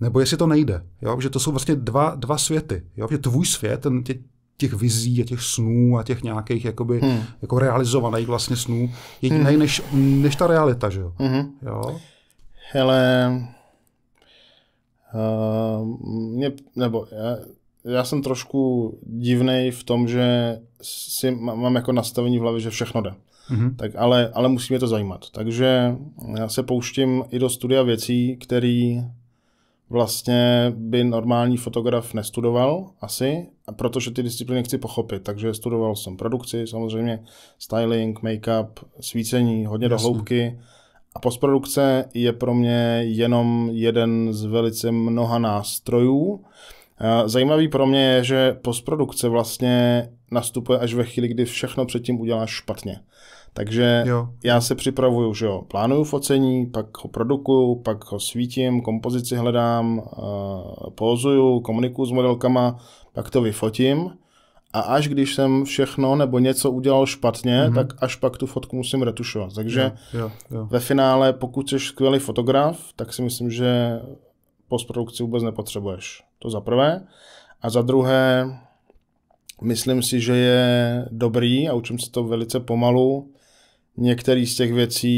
Nebo jestli to nejde, jo? že to jsou vlastně dva, dva světy. Jo? Že tvůj svět, ten, tě, těch vizí a těch snů a těch nějakých jakoby, hmm. jako realizovaných vlastně snů, je jiný hmm. než, než ta realita. Že jo? Hmm. jo? Hele, Eh, mě, nebo já, já jsem trošku divný v tom, že si mám jako nastavení v hlavě, že všechno jde. Mm-hmm. Tak ale, ale musí mě to zajímat. Takže já se pouštím i do studia věcí, které vlastně by normální fotograf nestudoval asi, protože ty disciplíny chci pochopit. Takže studoval jsem produkci, samozřejmě styling, make-up, svícení, hodně Jasně. do hloubky. A postprodukce je pro mě jenom jeden z velice mnoha nástrojů. Eh, zajímavý pro mě je, že postprodukce vlastně nastupuje až ve chvíli, kdy všechno předtím uděláš špatně. Takže jo. já se připravuju, že jo, plánuju focení, pak ho produkuju, pak ho svítím, kompozici hledám, eh, pózuju, komunikuju s modelkama, pak to vyfotím a až když jsem všechno nebo něco udělal špatně, mm-hmm. tak až pak tu fotku musím retušovat. Takže jo, jo, jo. ve finále, pokud jsi skvělý fotograf, tak si myslím, že postprodukci vůbec nepotřebuješ. To za prvé. A za druhé, myslím si, že je dobrý a učím se to velice pomalu, některý z těch věcí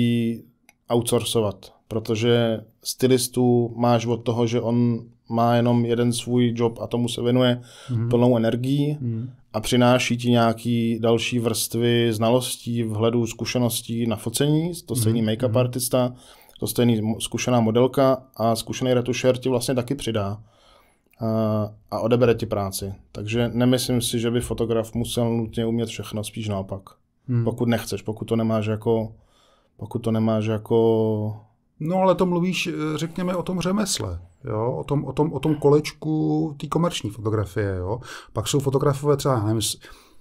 outsourcovat, protože stylistů máš od toho, že on má jenom jeden svůj job a tomu se věnuje mm-hmm. plnou energií mm-hmm. a přináší ti nějaký další vrstvy znalostí, vhledů, zkušeností na focení, to mhm. stejný mm-hmm. make-up mhm. artista, to stejný zkušená modelka a zkušený retušer ti vlastně taky přidá a, a odebere ti práci. Takže nemyslím si, že by fotograf musel nutně umět všechno, spíš naopak. Hmm. Pokud nechceš, pokud to nemáš jako pokud to nemáš jako... No ale to mluvíš, eh, řekněme, o tom řemesle jo, o, tom, o, tom, o tom kolečku té komerční fotografie. Jo. Pak jsou fotografové třeba, nevím,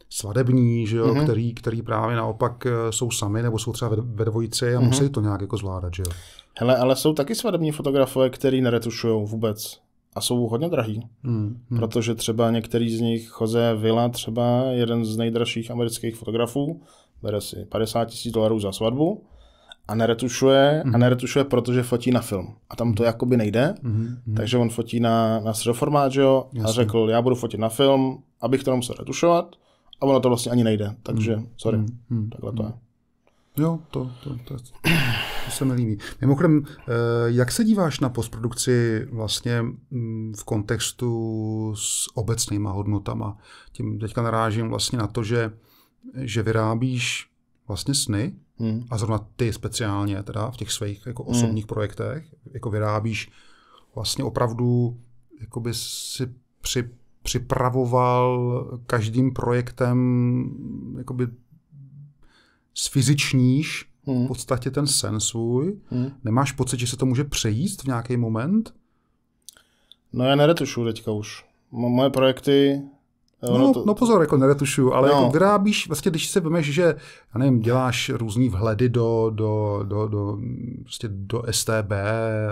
svadební, že jo, mm-hmm. který, který právě naopak eh, jsou sami nebo jsou třeba ve dvojici a mm-hmm. musí to nějak jako zvládat. Že jo. Hele, ale jsou taky svadební fotografové, který neretušují vůbec a jsou hodně drahý, mm, hmm protože třeba některý z nich, Jose vila, třeba, jeden z nejdražších amerických fotografů, bere si 50 tisíc dolarů za svatbu a neretušuje mm-hmm. a mhm. neretušuje, protože fotí na film. A tam to jakoby nejde, mm-hmm. takže on fotí na, na středoformát, že jo, Jasně. a řekl, já budu fotit na film, abych to nemusel retušovat a ono to vlastně ani nejde, takže mm-hmm. sorry, mm-hmm. takhle to je. Jo, to, to, to, to se mi líbí. Mimochodem, eh, jak se díváš na postprodukci vlastně mm, v kontextu s obecnýma hodnotama? Tím teďka narážím vlastně na to, že, že vyrábíš vlastně sny, Hmm. A zrovna ty speciálně teda v těch svých jako hmm. osobních hmm. projektech jako vyrábíš vlastně opravdu jako by si při, připravoval každým projektem by sfyzičníš hmm. v podstatě ten sen svůj. Hmm. Nemáš pocit, že se to může přejíst v nějaký moment? No já neretušuju teďka už. Moje projekty No, no, to... no pozor, jako neretušuju, ale no. jako vyrábíš, vlastně když si vymeš, že já nevím, děláš různý vhledy do, do, do, do, prostě do STB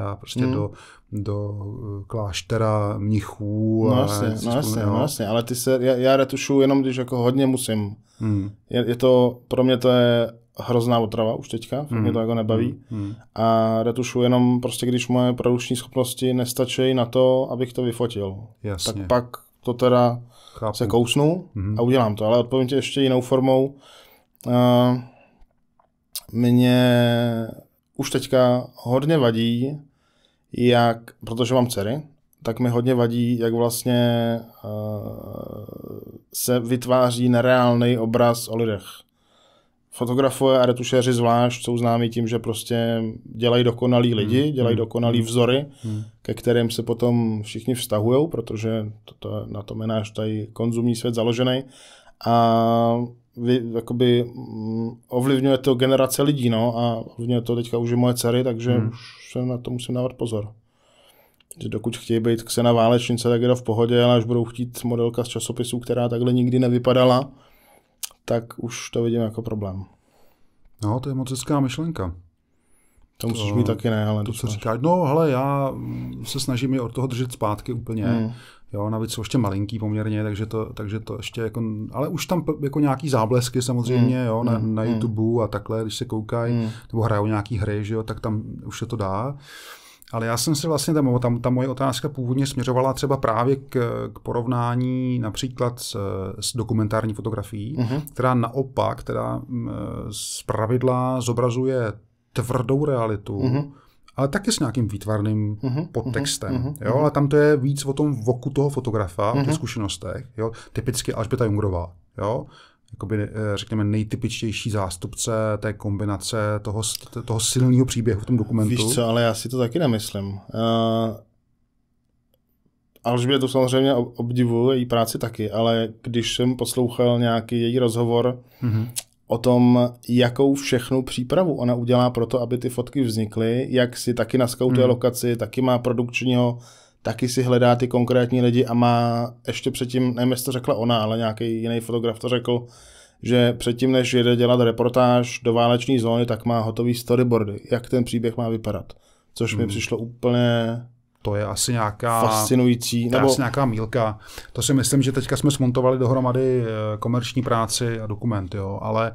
a prostě mm. do, do eh, kláštera mnichů. No jasně, no jasně, no jasně, ale ty se, já, já retušuju jenom, když jako hodně musím. Mm. Je, je to, pro mě to je hrozná otrava už teďka, mm. mě hmm. to jako nebaví. Mm. A retušuju jenom prostě, když moje produkční schopnosti nestačí na to, abych to vyfotil. Jasně. Tak pak to teda Chápu. se kousnu mm-hmm. a udělám to. Ale odpovím ti ještě jinou formou. Uh, mě už teďka hodně vadí, jak, protože mám dcery, tak mi hodně vadí, jak vlastně uh, se vytváří nereálný obraz o lidech fotografové a retušeři zvlášť jsou známí tím, že prostě dělají dokonalý hmm. lidi, dělají hmm. dokonalý hmm. vzory, hmm. ke kterým se potom všichni vztahují, protože toto, na tom je náš tady konzumní svět založený. A vy, jakoby, mm, ovlivňuje to generace lidí, no, a ovlivňuje to teďka už i moje dcery, takže hmm. už se na to musím dávat pozor. Že dokud chtějí být ksena válečnice, tak je to v pohodě, ale až budou chtít modelka z časopisu, která takhle nikdy nevypadala, tak už to vidím jako problém. No, to je moc hezká myšlenka. To musíš to, mít taky ne, ale... To, co říkáš, no hele, já se snažím je od toho držet zpátky úplně. Hmm. Jo, navíc jsou ještě malinký poměrně, takže to, takže to ještě jako, ale už tam jako nějaký záblesky samozřejmě, hmm. jo, na, mm. na hmm. YouTube a takhle, když se koukají, hmm. nebo hrajou nějaký hry, že jo, tak tam už se to dá. Uh, ale já jsem se vlastně, tam, tam ta moje otázka původně směřovala třeba právě k, k porovnání například s, s dokumentární fotografií, uh-huh. která naopak, která z pravidla zobrazuje tvrdou realitu, uh-huh. ale taky s nějakým výtvarným uh-huh, podtextem. Uh-huh, uh-huh. Jo? Ale tam to je víc o tom voku toho fotografa, uh-huh. o těch zkušenostech. Jo? Typicky Alžběta Jungrová. Jo? jakoby, eh, řekněme, nejtypičtější zástupce té kombinace toho, toho silného příběhu v tom dokumentu. Víš co, ale já si to taky nemyslím. Uh, eh, Alžbě to samozřejmě obdivuje její práci taky, ale když jsem poslouchal nějaký její rozhovor mm-hmm. o tom, jakou všechnu přípravu ona udělá pro to, aby ty fotky vznikly, jak si taky naskoutuje mm-hmm. lokaci, taky má produkčního taky si hledá ty konkrétní lidi a má ještě předtím, nevím, jestli to řekla ona, ale nějaký jiný fotograf to řekl, že předtím, než jede dělat reportáž do váleční zóny, tak má hotový storyboardy, jak ten příběh má vypadat. Což hmm. mi přišlo úplně to je asi nějaká fascinující, nebo... asi nějaká mílka. To si myslím, že teďka jsme smontovali dohromady eh, komerční práci a dokument, jo, ale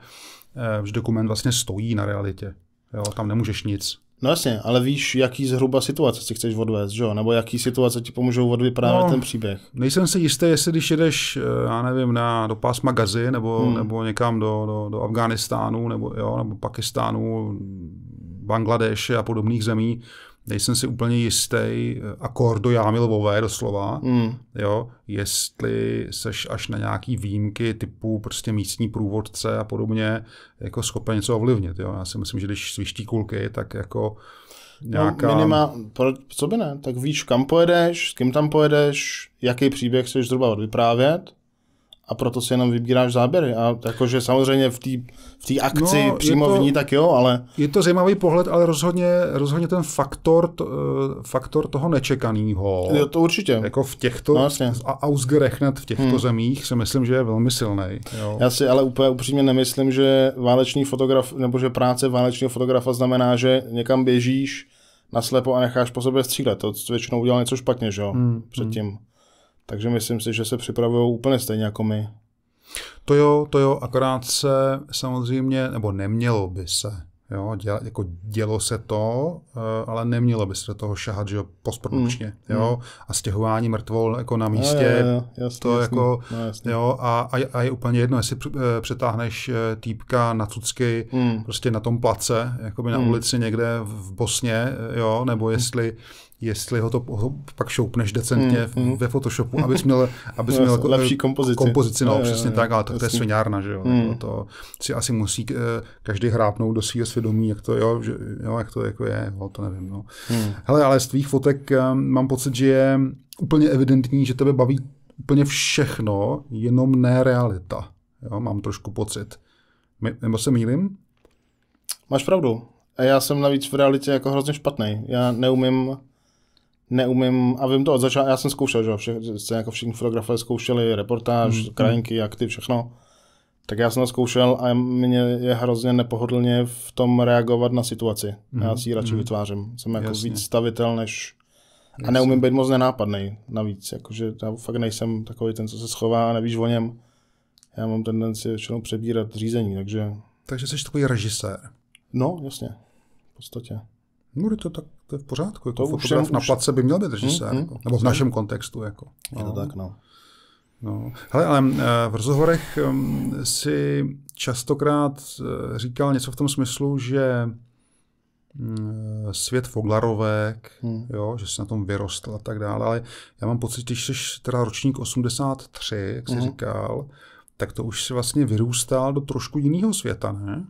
eh, že dokument vlastně stojí na realitě. Jo, tam nemůžeš nic. No jasně, ale víš, jaký zhruba situace si chceš odvést, že Nebo jaký situace ti pomůžou odvést právě no, ten příběh? Nejsem si jistý, jestli když jedeš, eh, já nevím, na, do pásma Gazy nebo, hmm. nebo někam do, do, do Afghánistánu nebo, jo, nebo Pakistánu, Bangladeše a podobných zemí, nejsem si úplně jistý, eh, akordo Jámy Lvové doslova, mm. jo, jestli seš až na nějaký výjimky typu prostě místní průvodce a podobně, jako schopen něco ovlivnit, jo. Já si myslím, že když sviští kulky, tak jako no, nějaká... No, minima, pro, co by ne, tak víš, kam pojedeš, s kým tam pojedeš, jaký příběh chceš zhruba odvyprávět, a proto si jenom vybíráš záběry. A jakože samozřejmě v té v akci no, přímo to, v ní, tak jo, ale... Je to zajímavý pohled, ale rozhodně, rozhodně ten faktor, to, eh, faktor toho nečekaného. Jo, to určitě. Jako v těchto, no, jasně. a ausgerechnet v těchto hmm. zemích si myslím, že je velmi silný. Já si ale úplně upřímně nemyslím, že válečný fotograf, nebo že práce válečného fotografa znamená, že někam běžíš naslepo a necháš po sobě střílet. To většinou udělal něco špatně, že jo, hmm. hmm. předtím. Hmm. Takže myslím si, že se připravují úplně stejně jako my. To jo, to jo, akorát se samozřejmě, nebo nemělo by se, jo, děla, jako dělo se to, eh, ale nemělo by se do toho šahat, že jo, postprodukčně, mm, jo, mm. a stěhování mrtvol jako na místě, a je, je, jasný, to jasný, jako, no, jasný. jo, a, a, a je úplně jedno, jestli eh, přetáhneš eh, týpka na cucky, mm. prostě na tom place, by na mm. ulici někde v Bosně, jo, nebo hmm. jestli mm jestli ho to ho pak šoupneš decentně hmm, hmm. ve Photoshopu, abys měl, abys no, měl jako, lepší eh, kompozici. kompozici no, no, přesně je, tak, ale to, to je svinárna, že jo. Jako mm. To si asi musí eh, každý hrápnout do svého svědomí, jak to, jo, že, jo, jak to jako je, jo, to nevím. No. Hmm. Hele, ale z tvých fotek eh, mám pocit, že je úplně evidentní, že tebe baví úplně všechno, jenom ne realita. Jo, mám trošku pocit. My, nebo se mýlím? Máš pravdu. A já jsem navíc v realitě jako hrozně špatný. Já neumím neumím, a vím to od začátku, já jsem zkoušel, že vše, se jako všichni fotografové zkoušeli reportáž, mm. Mhm. krajinky, akty, všechno. Tak já jsem to zkoušel a mě je hrozně nepohodlně v tom reagovat na situaci. Mm. Já si ji radši mm. vytvářím. Jsem jako Jasně. víc stavitel než... A neumím být moc nenápadný navíc, jakože já fakt nejsem takový ten, co se schová a nevíš o něm. Já mám tendenci většinou přebírat řízení, takže... Takže jsi takový režisér. No, jasně. V podstatě. Může to tak to je v pořádku. Jako to fotograf už, na place by měl být režisér. Hmm, jako. hmm, jako, nebo v našem kontextu. Jako, no. Je to no. tak, no. No. Hele, ale eh, v rozhovorech ehm, si častokrát eh, říkal něco v tom smyslu, že mm, eh, svět foglarovek, hmm. jo, že se na tom vyrostl a tak dále, ale já mám pocit, když jsi teda ročník 83, jak jsi hmm. říkal, tak to už se vlastně vyrůstal do trošku jiného světa, ne?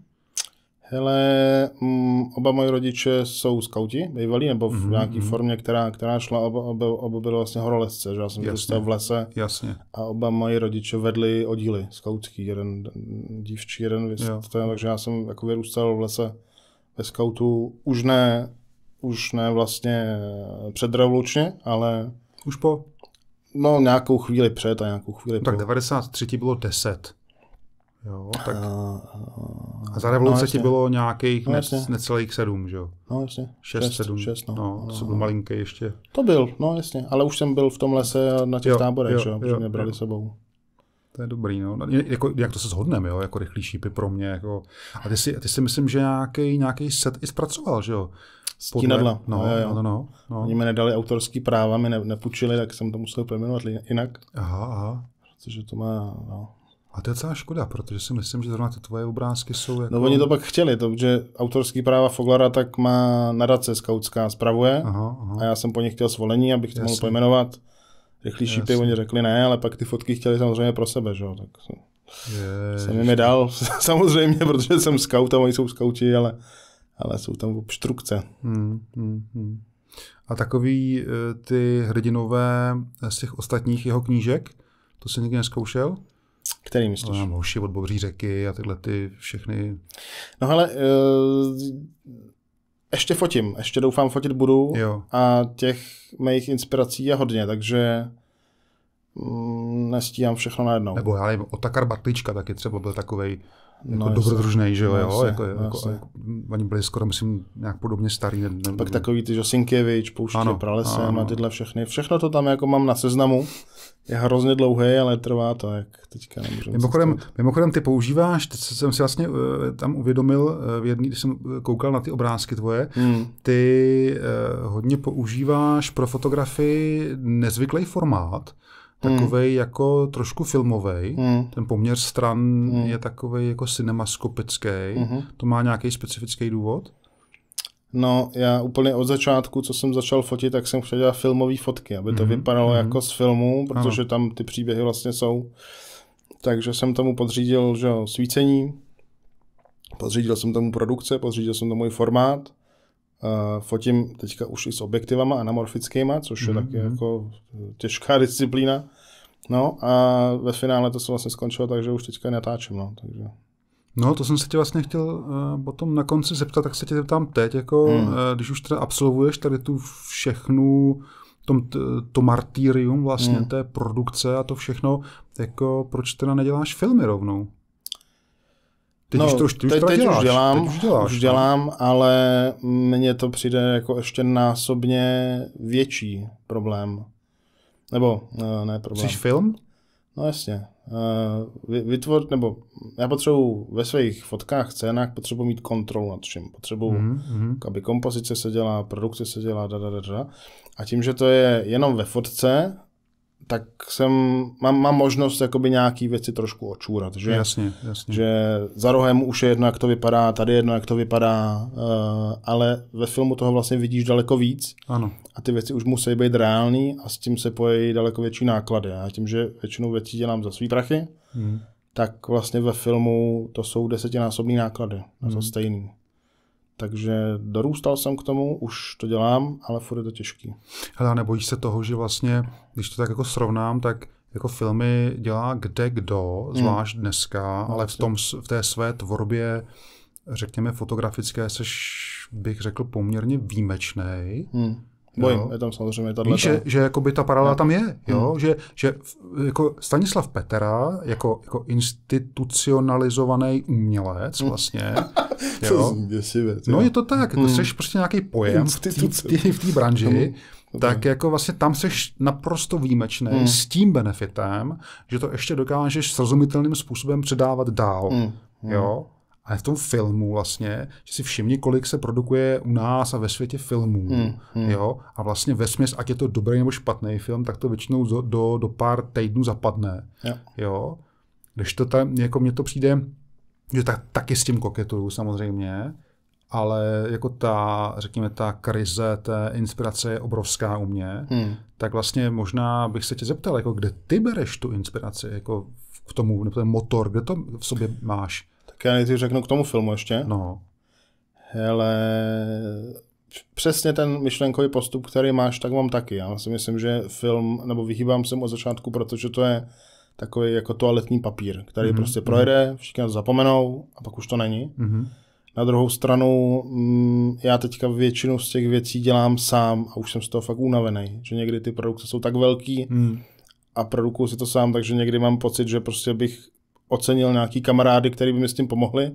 Hele, mm, oba moji rodiče jsou skauti, bývalí, nebo v mm-hmm. nějaké mhm. formě, která, která šla, oba, oba, oba byly vlastně horolezce, že já jsem vyrůstal v lese. Jasně. A oba moji rodiče vedli oddíly skautský, jeden dívčí, jeden vysvětlý, takže já jsem jako vyrůstal v lese ve skautu, už ne, už ne vlastně předrevolučně, ale... Už po? No nějakou chvíli před a nějakou chvíli no, po. Tak 93 bylo 10. Jo, tak. A za revoluce no, ti bylo nějakých no, jasně. necelých sedm, že jo? No jasně. Šest, šest sedm. Šest, no. no, no, to no, byl no. malinký ještě. To byl, no jasně. Ale už jsem byl v tom lese a na těch jo, táborech, jo, že jo? Protože mě brali jo. sebou. To je dobrý, no. no jako, jak to se shodneme, jo, jako rychlý šípy pro mě, jako. A ty si, ty si myslím, že nějaký, nějaký set i zpracoval, že jo? Stínadla. No, jo, jo. No, no, no. Oni mi nedali autorský práva, mi ne, nepučili, tak jsem to musel pojmenovat jinak. Aha, aha. Protože to má, no, a to je celá škoda, protože si myslím, že zrovna ty tvoje obrázky jsou no, jako... No oni to pak chtěli, to, že autorský práva Foglara tak má nadace skautská zpravuje aha, aha. a já jsem po nich chtěl svolení, abych to mohl pojmenovat. Rychlí šípy, oni řekli ne, ale pak ty fotky chtěli samozřejmě pro sebe, že jo, tak jsem jim je dal, samozřejmě, protože jsem scout a oni jsou skauti, ale, ale jsou tam obstrukce. Hmm, hmm, hmm. A takový eh, ty hrdinové z těch ostatních jeho knížek, to jsi nikdy neskoušel? Který no, myslíš? No, mouši od Bobří řeky a tyhle ty všechny. No hele, eh, ještě fotím, ještě doufám fotit budu jo. a těch mých inspirací je hodně, takže mm, nestíhám všechno najednou. Nebo já nevím, Otakar Batlička taky třeba byl takovej, jako no, dobrodružný, že jo, no, jo jako, jako, no, jako, jako, oni byli skoro, myslím, nějak podobně starý. Ne, ne, Pak takový ty Josinkiewicz, Pouště ano, pralesem ano. a tyhle všechny, všechno to tam jako mám na seznamu, je hrozně dlouhý, ale trvá to, jak teďka nemůžu. Mimochodem, mimochodem ty používáš, teď jsem si vlastně uh, tam uvědomil, uh, v jedný, když jsem eh, koukal na ty obrázky tvoje, hmm. ty uh, hodně používáš pro fotografii nezvyklý formát, takovej hmm. jako trošku filmový. Hmm. Ten poměr stran hmm. je takový jako cinemaskopický. Hmm. To má nějaký specifický důvod? No, já úplně od začátku, co jsem začal fotit, tak jsem chtěl dělat filmové fotky, aby to mm-hmm. vypadalo mm-hmm. jako z filmu, protože ano. tam ty příběhy vlastně jsou. Takže jsem tomu podřídil že, svícení, podřídil jsem tomu produkce, podřídil jsem tomu i formát, Eh, fotím teďka už i s objektivama anamorfickýma, což je mm-hmm. taky mhm. jako eh, těžká disciplína. No a ve finále to se vlastně skončilo, takže už teďka natáčím. No, takže. No, to jsem se tě vlastně chtěl uh, potom na konci zeptat, tak se tě zeptám teď, jako mm. uh, když už teda absolvuješ tady tu všechnu, tom, t, to martýrium vlastně mm. té produkce a to všechno, jako proč teda neděláš filmy rovnou? Teď no, už to, ty teď, už, teď, děláš, už dělám, teď už dělám, už no. dělám, ale mně to přijde jako ještě násobně větší problém. Nebo eh, ne problém. Jsi film? No jasně. Eh, vytvor, nebo já potřebuji ve svých fotkách, scénách, potřebuji mít kontrolu nad vším. Potřebuji, mm-hmm. aby kompozice se dělá, produkce se dělá, da, da, da, da. A tím, že to je jenom ve fotce, tak jsem, mám, mám možnost jakoby nějaký věci trošku očůrat, že? Jasně, jasně. Že za rohem už je jedno, jak to vypadá, tady jedno, jak to vypadá, eh, ale ve filmu toho vlastně vidíš daleko víc ano. a ty věci už musí být reální a s tím se pojejí daleko větší náklady. A tím, že většinou věcí dělám za svý prachy, hmm. tak vlastně ve filmu to jsou desetinásobný náklady hmm. A to stejný. Takže dorůstal jsem k tomu, už to dělám, ale furt je to těžký. Hele, nebojíš se toho, že vlastně, když to tak jako srovnám, tak jako filmy dělá kde kdo, hmm. zvlášť hmm. dneska, no, ale v, tom, v té své tvorbě, řekněme fotografické, seš bych řekl poměrně výjimečný. Hmm. Bojím, jo. je tam samozřejmě tohle. Víš, že, že jakoby ta paralela tam je, jo? Hmm. Že, že jako Stanislav Petera jako, jako institucionalizovaný umělec hmm. vlastně. jo? Děsivé, no je to tak, hmm. jsi prostě nějaký pojem v té branži. tak jako vlastně tam jsi naprosto výjimečný hmm. s tím benefitem, že to ještě dokážeš srozumitelným způsobem předávat dál. Hmm. hmm. Jo? ale v tom filmu vlastně, že si všimni, kolik se produkuje u nás a ve světě filmů. Hmm, hmm. Jo? A vlastně ve směs, ať je to dobrý nebo špatný film, tak to většinou do, do, do pár týdnů zapadne. Ja. Jo? Když to tam, jako mně to přijde, že tak, taky s tím koketuju samozřejmě, ale jako ta, řekněme, ta krize ta inspirace je obrovská u mě, hmm. tak vlastně možná bych se tě zeptal, jako kde ty bereš tu inspiraci, jako k tomu, nebo ten motor, kde to v sobě máš? Tak já nejdřív řeknu k tomu filmu ještě. No. Hele, přesně ten myšlenkový postup, který máš, tak mám taky. Já si myslím, že film, nebo vyhýbám se mu od začátku, protože to je takový jako toaletní papír, který mm-hmm. prostě mhm. projede, všichni to zapomenou a pak už to není. Mm-hmm. Na druhou stranu, mm, já teďka většinu z těch věcí dělám sám a už jsem z toho fakt unavený, že někdy ty produkce jsou tak velký mm. a produkuju si to sám, takže někdy mám pocit, že prostě bych ocenil nějaký kamarády, který by mi s tím pomohli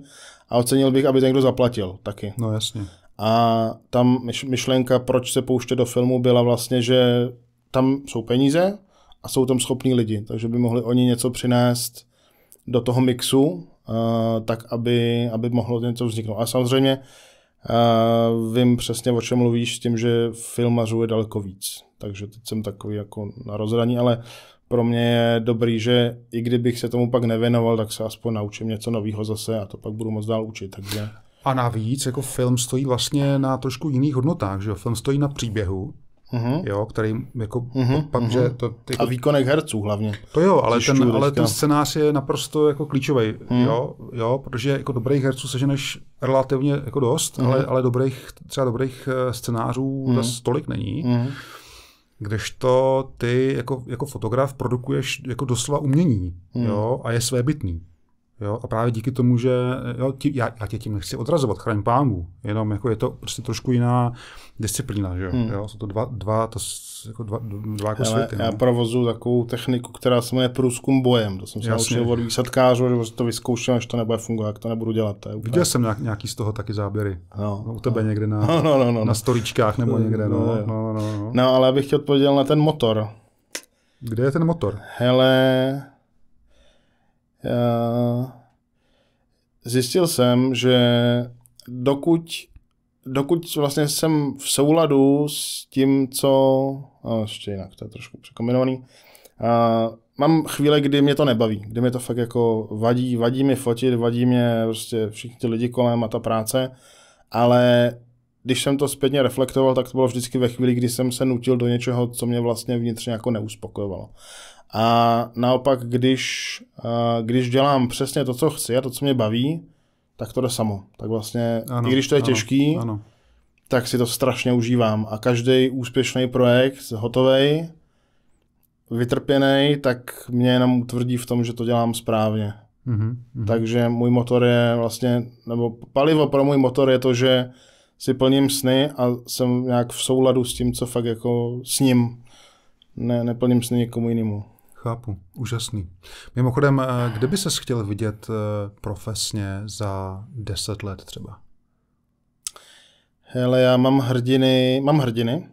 a ocenil bych, aby ten kdo zaplatil taky. No jasně. A tam myšlenka, proč se pouštět do filmu, byla vlastně, že tam jsou peníze a jsou tam schopní lidi, takže by mohli oni něco přinést do toho mixu, eh, tak aby, aby mohlo něco vzniknout. A samozřejmě eh, vím přesně, o čem mluvíš s tím, že filmařů je daleko víc. Takže teď jsem takový jako na rozhraní, ale pro mě je dobrý, že i kdybych se tomu pak nevěnoval, tak se aspoň naučím něco nového zase a to pak budu moc dál učit. Takže... A navíc, jako film stojí vlastně na trošku jiných hodnotách, že jo? Film stojí na příběhu, uh-huh. Jo, který jako uh-huh. pak, uh-huh. že to, ty, a výkonech herců hlavně. To jo, ale, ten, ale ten scénář je naprosto jako klíčový, uh-huh. jo, jo, protože jako dobrých herců seženeš relativně jako dost, uh-huh. ale, ale dobrých, třeba dobrých eh, scénářů uh-huh. hmm tolik není. Uh-huh kdežto ty jako, jako fotograf produkuješ jako doslova umění hmm. jo, a je svébytný. Jo, a právě díky tomu, že jo, tím, já, já tě tím nechci odrazovat, chraň pámu, jenom jako je to prostě trošku jiná disciplína. Že? Hmm. Jo, jsou to dva, dva to jako dva, dva jako světy. Já no. provozuju takovou techniku, která se jmenuje průzkum bojem. To jsem se naučil od výsadkářů, že prostě to vyzkoušel, až to nebude fungovat, jak to nebudu dělat. To je úplně... Viděl jsem nějaký z toho taky záběry. No, no u tebe no. někde na, no, no, no, no. na storičkách nebo někde. No, no. no, no, no, no. no ale bych chtěl odpověděl na ten motor. Kde je ten motor? Hele, já... zjistil jsem, že dokud, dokud vlastně jsem v souladu s tím, co a no, ještě jinak, to je trošku překombinovaný. A mám chvíle, kdy mě to nebaví, kdy mě to fakt jako vadí, vadí mi fotit, vadí mě prostě všichni ty lidi kolem a ta práce, ale když jsem to zpětně reflektoval, tak to bylo vždycky ve chvíli, kdy jsem se nutil do něčeho, co mě vlastně vnitřně jako neuspokojovalo. A naopak, když, když dělám přesně to, co chci a to, co mě baví, tak to jde samo. Tak vlastně, ano, i když to je ano, těžký, ano tak si to strašně užívám. A každý úspěšný projekt, hotový, vytrpěný, tak mě jenom utvrdí v tom, že to dělám správně. Mm-hmm. Takže můj motor je vlastně, nebo palivo pro můj motor je to, že si plním sny a jsem nějak v souladu s tím, co fakt jako s ním. Ne, neplním sny někomu jinému. Chápu, úžasný. Mimochodem, eh, kde by ses chtěl vidět eh, profesně za deset let třeba? Hele, já mám hrdiny, mám hrdiny.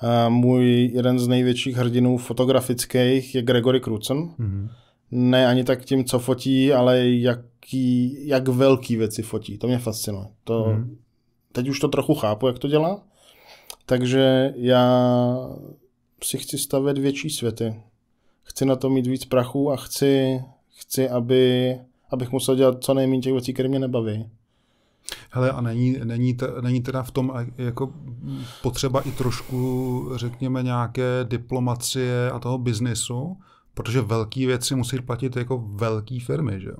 A můj jeden z největších hrdinů fotografických je Gregory Crutzen. Mm-hmm. Ne ani tak tím, co fotí, ale jaký, jak velký věci fotí. To mě fascinuje. To, mm-hmm. Teď už to trochu chápu, jak to dělá. Takže já si chci stavět větší světy. Chci na to mít víc prachu a chci, chci aby, abych musel dělat co nejméně těch věcí, které mě nebaví. Hele, a není, není, není teda v tom jako potřeba i trošku, řekněme, nějaké diplomacie a toho biznesu, protože velké věci musí platit jako velké firmy, že jo?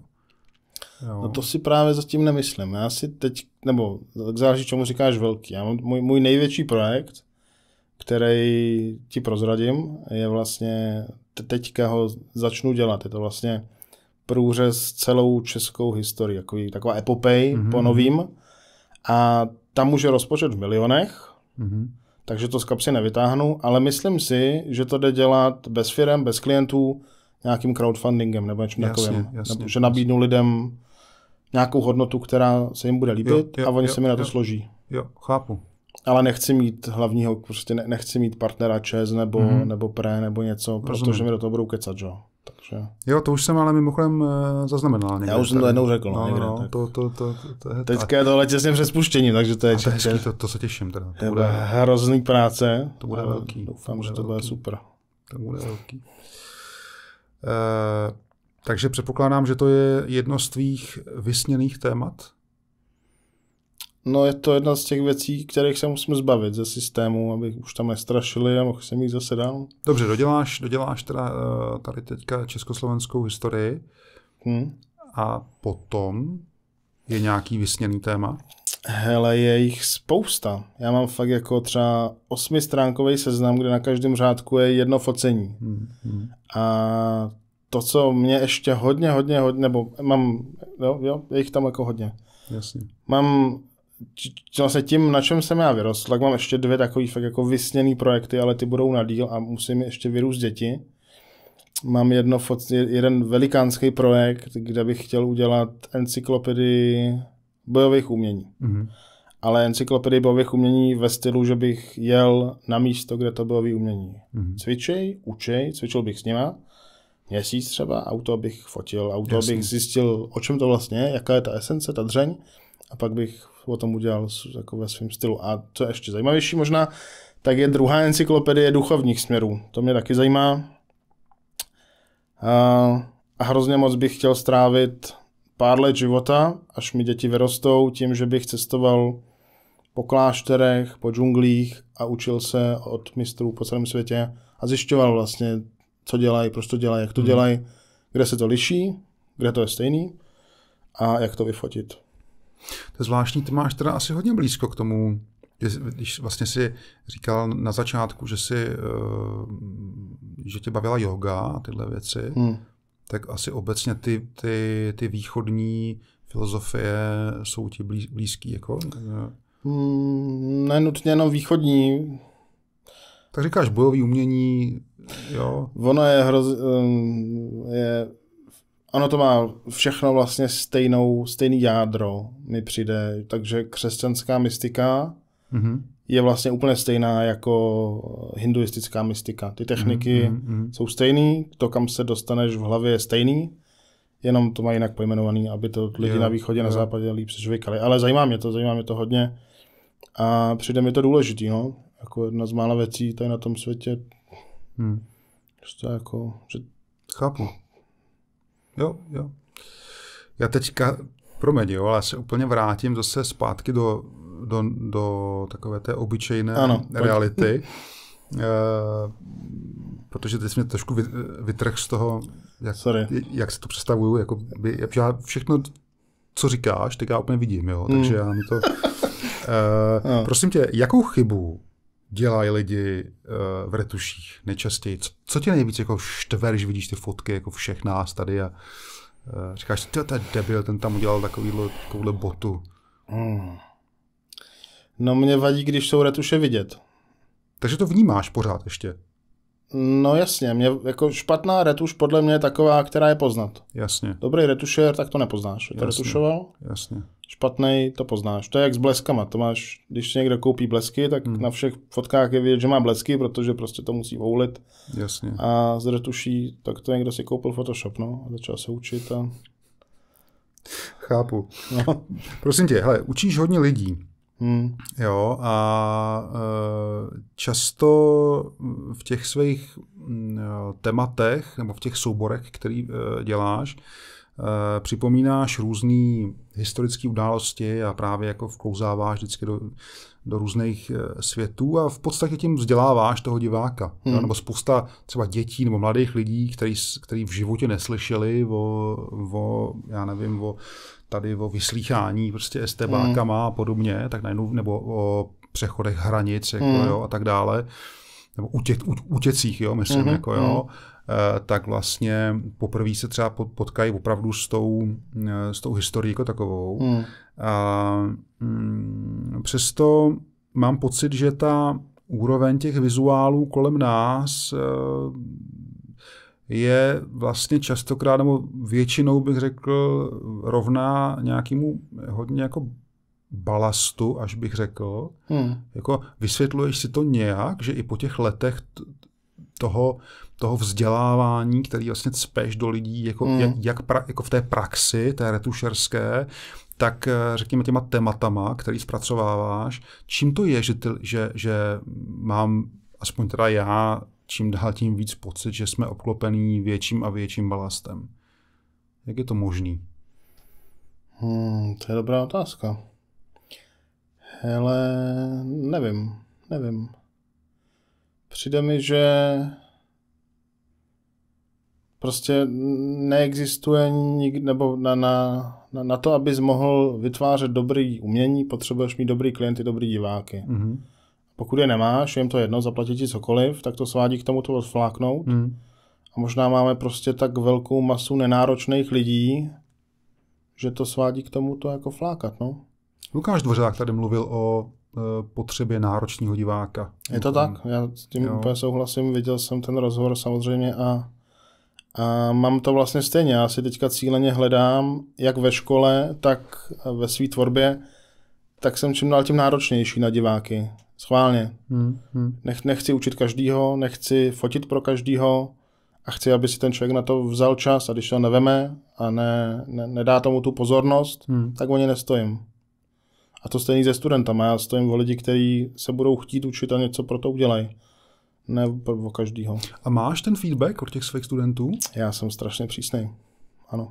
Jo. No to si právě zatím nemyslím. Já si teď, nebo tak záleží, čemu říkáš velký. Já mám, můj, můj největší projekt, který ti prozradím, je vlastně, teďka ho začnu dělat. Je to vlastně průřez celou českou historii, jako taková epopej mm-hmm. po novým. A tam už je rozpočet v milionech, mm-hmm. takže to z kapsy nevytáhnu, ale myslím si, že to jde dělat bez firm, bez klientů, nějakým crowdfundingem nebo něčím takovým. že nabídnu jasně. lidem nějakou hodnotu, která se jim bude líbit jo, jo, a oni jo, se mi na to jo, složí. Jo, chápu. Ale nechci mít hlavního, prostě ne, nechci mít partnera ČES nebo, mm-hmm. nebo PRE nebo něco, Rozumím. protože mi do toho budou kecat, jo. Že? Jo, to už jsem ale mimochodem eh, zaznamenal. Někde, Já už jsem to jednou řekl. No, no, někde, no, tak. to, to, to, to, je Teďka je tohle těsně před spuštěním, takže to je, to, hezký, to, to, se těším. Teda. To bude hrozný práce. To bude velký. Doufám, to bude že to bude super. To bude velký. Eh, takže předpokládám, že to je jedno z tvých vysněných témat. No je to jedna z těch věcí, kterých se musíme zbavit ze systému, aby už tam nestrašili a mohl jsem jít zase dál. Dobře, doděláš, doděláš teda eh, tady teďka československou historii hmm. a potom je nějaký vysněný téma? Hele, je jich spousta. Já mám fakt jako třeba osmistránkový seznam, kde na každém řádku je jedno focení. Hmm. A to, co mě ještě hodně, hodně, hodně, nebo mám, jo, jo, je jich tam jako hodně. Jasně. Mám vlastně tím, na čem jsem já vyrostl, tak mám ještě dvě takový fakt jako vysněný projekty, ale ty budou na díl a musím ještě vyrůst děti. Mám jedno, jeden velikánský projekt, kde bych chtěl udělat encyklopedii bojových umění. Mm-hmm. Ale encyklopedii bojových umění ve stylu, že bych jel na místo, kde to bojové umění. Mm-hmm. Cvičej, učej, cvičil bych s nima, měsíc třeba, auto bych fotil, auto Jasný. bych zjistil, o čem to vlastně je, jaká je ta esence, ta dřeň, a pak bych o tom udělal jako ve svém stylu. A co je ještě zajímavější možná, tak je druhá encyklopedie duchovních směrů. To mě taky zajímá. A, a hrozně moc bych chtěl strávit pár let života, až mi děti vyrostou, tím, že bych cestoval po klášterech, po džunglích a učil se od mistrů po celém světě a zjišťoval vlastně, co dělají, proč to dělají, jak to hmm. dělají, kde se to liší, kde to je stejný a jak to vyfotit. To je zvláštní, ty máš teda asi hodně blízko k tomu, když vlastně si říkal na začátku, že si, eh, že tě bavila yoga a tyhle věci, hmm. tak asi obecně ty, ty, ty východní filozofie jsou ti blízký, jako? Hmm, nenutně jenom východní. Tak říkáš bojový umění, jo? Ono je, hrozně, je ano, to má všechno vlastně stejnou, stejný jádro, mi přijde. Takže křesťanská mystika mm-hmm. je vlastně úplně stejná jako hinduistická mystika. Ty techniky mm-hmm. jsou stejný, to, kam se dostaneš v hlavě, je stejný, jenom to má jinak pojmenovaný, aby to lidi jo, na východě, jo. na západě líp přežvykali. Ale zajímá mě to, zajímá mě to hodně a přijde mi to důležitý, no. Jako jedna z mála věcí tady na tom světě. Hmm. Prostě jako, že Chápu. Jo, jo. Já teďka, promiň, jo, ale já se úplně vrátím zase zpátky do, do, do takové té obyčejné ano, reality. Eh, protože teď mě trošku vytrh z toho, jak, Sorry. jak si to představuju. Jako by, já všechno, co říkáš, tak já úplně vidím, jo, takže mm. já mi to... Uh, no. Prosím tě, jakou chybu dělají lidi eh, v retuších nejčastěji? Co, co tě nejvíc jako štve, když vidíš ty fotky jako všech nás tady a eh, říkáš, to je debil, ten tam udělal takovýhle, takovouhle botu. Hmm. No mě vadí, když jsou retuše vidět. Takže to vnímáš pořád ještě? No jasně, mě, jako špatná retuš podle mě je taková, která je poznat. Jasně. Dobrý retušer tak to nepoznáš. Jasně. To retušoval? Jasně špatný, to poznáš. To je jak s bleskama. To máš, když si někdo koupí blesky, tak hmm. na všech fotkách je vidět, že má blesky, protože prostě to musí houlit. Jasně. A zretuší, tak to někdo si koupil Photoshop, no, a začal se učit a... Chápu. No. Prosím tě, hele, učíš hodně lidí. Hmm. Jo, a e, často v těch svých mm, e, tématech nebo v těch souborech, který e, děláš, Eh, připomínáš různé historické události a právě jako vklouzáváš vždycky do, do různých eh, světů a v podstatě tím vzděláváš toho diváka. Hmm. Nebo spousta třeba dětí nebo mladých lidí, který, který v životě neslyšeli o, o, já nevím, o tady o vyslýchání prostě estebákama hmm. a podobně, tak najednou, nebo o přechodech hranic jako, hmm. jo, a tak dále. Nebo utěk, u, utěcích, jo, myslím, hmm. jako, jo. Hmm Eh, tak vlastně poprvé se třeba potkají opravdu s tou, eh, s tou historií jako takovou. Hmm. A, mm, přesto mám pocit, že ta úroveň těch vizuálů kolem nás eh, je vlastně častokrát, nebo většinou bych řekl, rovná nějakému hodně jako balastu, až bych řekl. Hmm. Jako vysvětluješ si to nějak, že i po těch letech toho toho vzdělávání, který vlastně cpeš do lidí jako, mm. jak, jak pra, jako v té praxi, té retušerské, tak eh, řekněme těma tématama, který zpracováváš, čím to je, že, ty, že, že mám, aspoň teda já, čím dál tím víc pocit, že jsme obklopení větším a větším balastem? Jak je to možný? Hmm, to je dobrá otázka. Hele, nevím, nevím. Přijde mi, že prostě neexistuje nikdy, nebo na, na, na, na to, abys mohl vytvářet dobrý umění, potřebuješ mít dobrý klienty, dobrý diváky. Mm-hmm. Pokud je nemáš, jim to jedno, zaplatí ti cokoliv, tak to svádí k tomu to odfláknout. Mm. A možná máme prostě tak velkou masu nenáročných lidí, že to svádí k tomu to jako flákat, no. Lukáš Dvořák tady mluvil o e, potřebě náročního diváka. Je to tak, jako- já s tím jo. úplně souhlasím, viděl jsem ten rozhovor samozřejmě a a mám to vlastně stejně. Já si teďka cíleně hledám, jak ve škole, tak ve své tvorbě, tak jsem čím dál tím náročnější na diváky. Schválně. Hmm, hmm. Nech, nechci učit každýho, nechci fotit pro každýho a chci, aby si ten člověk na to vzal čas a když to neveme a ne, ne, nedá tomu tu pozornost, hmm. tak o ně nestojím. A to stejný se studentama. Já stojím o lidi, kteří se budou chtít učit a něco pro to udělají. Ne pro každýho. A máš ten feedback od těch svých studentů? Já jsem strašně přísný, ano.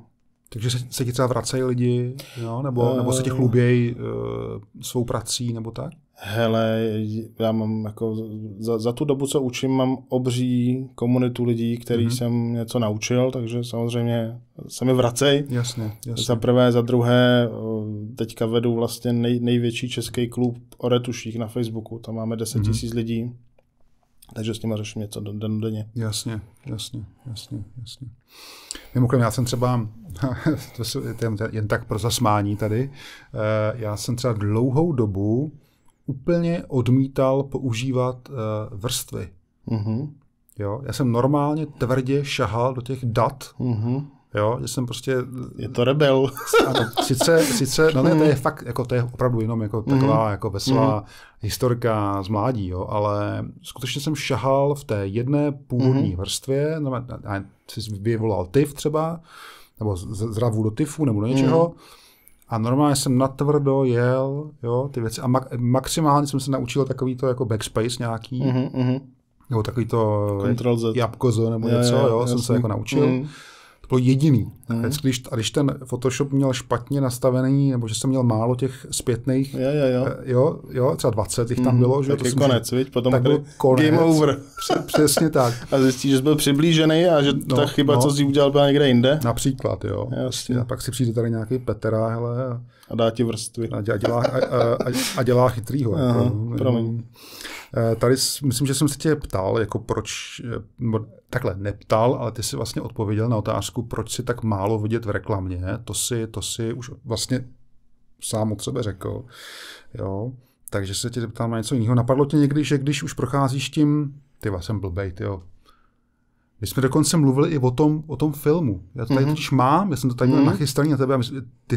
Takže se, se ti třeba vracejí lidi, jo? Nebo, uh, nebo se ti chlubějí uh, eh, svou prací, nebo tak? Hele, já mám jako za, za tu dobu, co učím, mám obří komunitu lidí, který uh-huh. jsem něco naučil, takže samozřejmě se mi vracej. Jasně, jasně. Za prvé, za druhé, teďka vedu vlastně nej, největší český klub o retuších na Facebooku, tam máme 10 000 uh tisíc lidí. Takže s nimi řeším něco den denně. Jasně, jasně, jasně, jasně. Mimochodem, já jsem třeba, to je jen tak pro zasmání tady, eh, já jsem třeba dlouhou dobu úplně odmítal používat eh, vrstvy. Mm-hmm. Jo? Já jsem normálně tvrdě šahal do těch dat, mm-hmm Jo, že jsem prostě... Je to rebel. Ano, sice, sice no ne, to je mm. fakt, jako to je opravdu jenom jako taková mm. jako veselá mm. historka z mládí, jo, ale skutečně jsem šahal v té jedné původní mm. vrstvě, no, a jsi vyvolal tyf třeba, nebo z, z ravu do tyfu, nebo do mm. něčeho, mm. A normálně jsem natvrdo jel, jo, ty věci. A mak- maximálně jsem se naučil takový to jako backspace nějaký, mm-hmm. mm-hmm. nebo takový to Control jabkozo nebo něco, jo, jo jsem se jako naučil. Mm. Mm-hmm. To jediný. Hmm. když, a když ten Photoshop měl špatně nastavený, nebo že jsem měl málo těch zpětných, jo, jo, jo. Eh, jo, jo třeba 20 jich tam mhm. bylo. Že tak to je konec, jsem, viď? Potom tak byl konec. Game over. Přesně tak. A zjistíš, že jsi byl přiblížený a že no, ta chyba, no. co jsi udělal, byla někde jinde? Například, jo. Jasně. A prostě pak si přijde tady nějaký Petera, hele. A, a dá ti vrstvy. A dělá, a, a, a dělá chytrýho. Jako, Aha, jako, promiň. Jo. No. Eh, tady myslím, že jsem se tě ptal, jako proč, eh, takhle neptal, ale ty si vlastně odpověděl na otázku, proč si tak málo vidět v reklamě. To si, to si už vlastně sám od sebe řekl. Jo. Takže se tě zeptám na něco jiného. Napadlo tě někdy, že když už procházíš tím, ty jsem blbej, jo. My jsme dokonce mluvili i o tom, o tom filmu. Já to tady mm-hmm. totiž mám, já jsem to tady mm-hmm. nachystaný na tebe. Ty,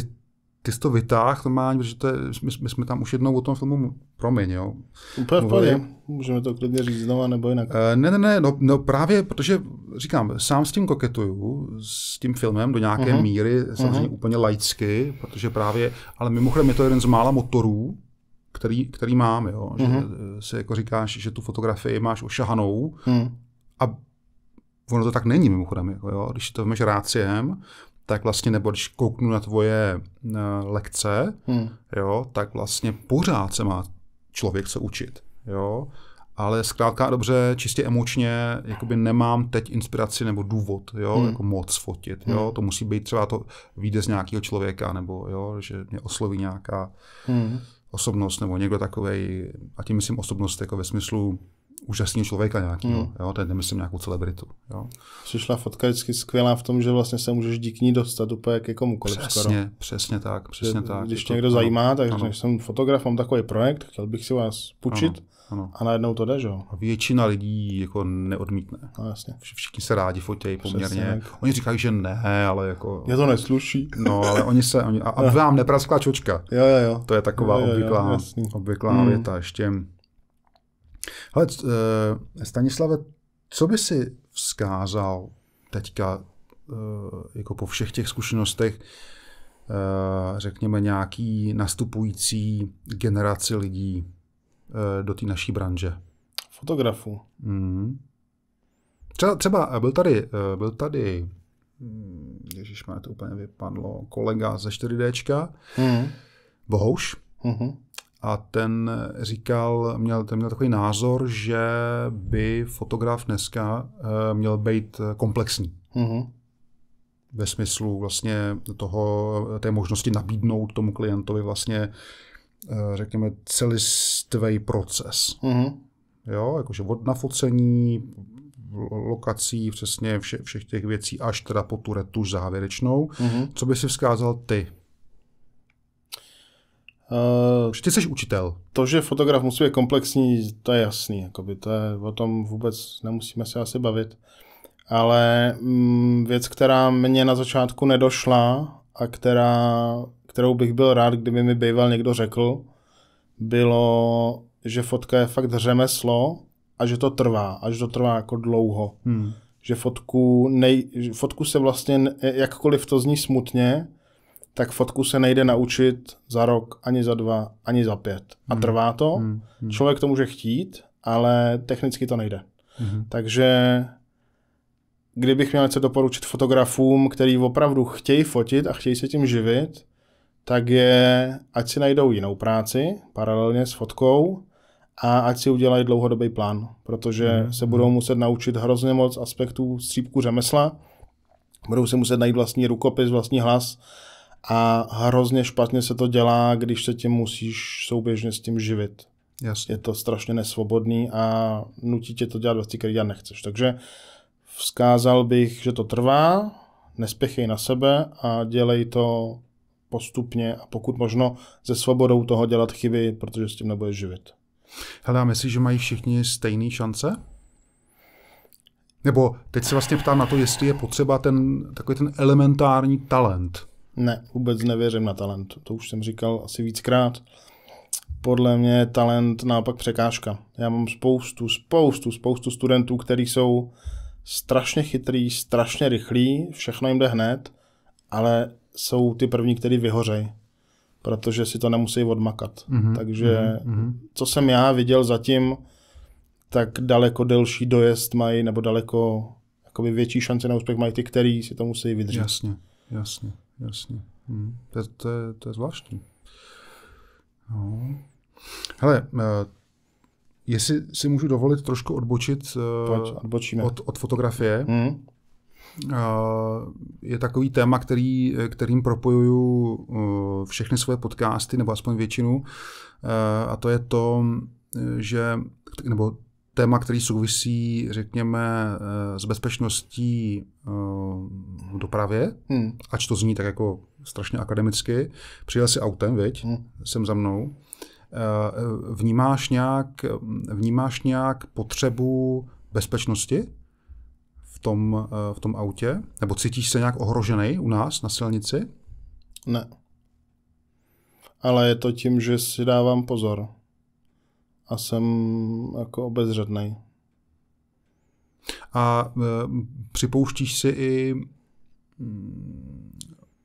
ty jsi to vytáhl normálně, protože to je, my, my, jsme tam už jednou o tom filmu, promiň, jo. Úplně v pohodě, můžeme to klidně říct znova nebo jinak. E, ne, ne, ne, no, no právě, protože říkám, sám s tím koketuju, s tím filmem do nějaké uh-huh. míry, samozřejmě uh-huh. úplně laicky, protože právě, ale mimochodem je to jeden z mála motorů, který, který mám, jo, že uh-huh. Mhm. si jako říkáš, že tu fotografii máš ošahanou uh-huh. a ono to tak není mimochodem, jako jo, když to vemeš ráciem, tak vlastně, nebo když kouknu na tvoje eh, lekce, hmm. jo, tak vlastně pořád se má člověk se učit, jo. Ale zkrátka dobře, čistě emočně, jakoby nemám teď inspiraci nebo důvod, jo, hmm. jako moc fotit, jo. Hmm. To musí být třeba to výjde z nějakého člověka, nebo jo, že mě osloví nějaká hmm. osobnost, nebo někdo takový, a tím myslím osobnost jako ve smyslu úžasného člověka nějakého, no. mm. jo, teď nemyslím nějakou celebritu. Jo. Přišla fotka vždycky skvělá v tom, že vlastně se můžeš díky ní dostat úplně ke komukoliv přesně, skoro. Přesně tak, přesně že, tak. Když tě někdo to, zajímá, tak ano. jsem fotograf, mám takový projekt, chtěl bych si vás půjčit ano, ano. a najednou to jde, že jo. Většina lidí jako neodmítne. No, jasně. Všichni se rádi fotějí poměrně. Tak. Oni říkají, že ne, ale jako... Je to nesluší. no, ale oni se, oni, a, a vám nepraskla čočka. Jo, jo, jo. To je taková jo, jo, obvyklá, jo, obvyklá, obvyklá mm. věta ještě Hele, eh, Stanislave, co by si vzkázal teďka eh, jako po všech těch zkušenostech, eh, řekněme, nějaký nastupující generaci lidí do té naší branže? Fotografu. Mm. Třeba, třeba byl tady, byl tady hm, Ježíš, mě to úplně vypadlo, kolega ze 4Dčka, mm. Bohouš, mm-hmm a ten říkal, měl, ten měl takový názor, že by fotograf dneska eh, měl být komplexní. Mm-hmm. Ve smyslu vlastně toho, té možnosti nabídnout tomu klientovi vlastně, eh, řekněme, celistvý proces. Mm-hmm. Jo, jakože od nafocení, lokací, přesně vše, všech těch věcí, až teda po tu retuš závěrečnou. Mm-hmm. Co by si vzkázal ty Uh, ty jsi učitel. To, že fotograf musí být komplexní, to je jasný. Jakoby to je, o tom vůbec nemusíme se asi bavit. Ale mm, věc, která mě na začátku nedošla a která, kterou bych byl rád, kdyby mi býval někdo řekl, bylo, že fotka je fakt řemeslo a že to trvá, a že to trvá jako dlouho. Hmm. Že fotku, nej, fotku se vlastně, jakkoliv to zní smutně, tak fotku se nejde naučit za rok, ani za dva, ani za pět. A hmm. trvá to. Hmm. Hmm. Člověk to může chtít, ale technicky to nejde. Hmm. Takže kdybych měl něco doporučit fotografům, který opravdu chtějí fotit a chtějí se tím živit, tak je, ať si najdou jinou práci paralelně s fotkou a ať si udělají dlouhodobý plán, protože hmm. se budou muset naučit hrozně moc aspektů střípku řemesla, budou si muset najít vlastní rukopis, vlastní hlas a hrozně špatně se to dělá, když se tím musíš souběžně s tím živit. Jasně. Je to strašně nesvobodný a nutí tě to dělat věci, které dělat nechceš. Takže vzkázal bych, že to trvá, nespěchej na sebe a dělej to postupně a pokud možno se svobodou toho dělat chyby, protože s tím nebudeš živit. Hele, a myslíš, že mají všichni stejné šance? Nebo teď se vlastně ptám na to, jestli je potřeba ten takový ten elementární talent. Ne, vůbec nevěřím na talent. To už jsem říkal asi víckrát. Podle mě je talent naopak překážka. Já mám spoustu, spoustu, spoustu studentů, kteří jsou strašně chytrý, strašně rychlí, všechno jim jde hned, ale jsou ty první, kteří vyhořejí, protože si to nemusí odmakat. Mm-hmm, Takže mm-hmm. co jsem já viděl zatím, tak daleko delší dojezd mají, nebo daleko jakoby větší šance na úspěch mají ty, kteří si to musí vydržet. Jasně, jasně jasně. Hmm. To, to, je, to je zvláštní. No. Hele, eh, jestli si můžu dovolit trošku odbočit eh, Pojď, od, od fotografie. Hmm. Je takový téma, který, kterým propojuju všechny svoje podcasty, nebo aspoň většinu, a to je to, že, nebo téma, který souvisí, řekněme, eh, s bezpečností eh, v dopravě, hmm. ač to zní tak jako strašně akademicky. Přijel si autem, viď, hmm. jsem za mnou. Eh, vnímáš nějak, vnímáš nějak potřebu bezpečnosti v tom, v tom autě? Nebo cítíš se nějak ohrožený u nás na silnici? Ne. Ale je to tím, že si dávám pozor a jsem jako obezřetný. A e, připouštíš si i mm,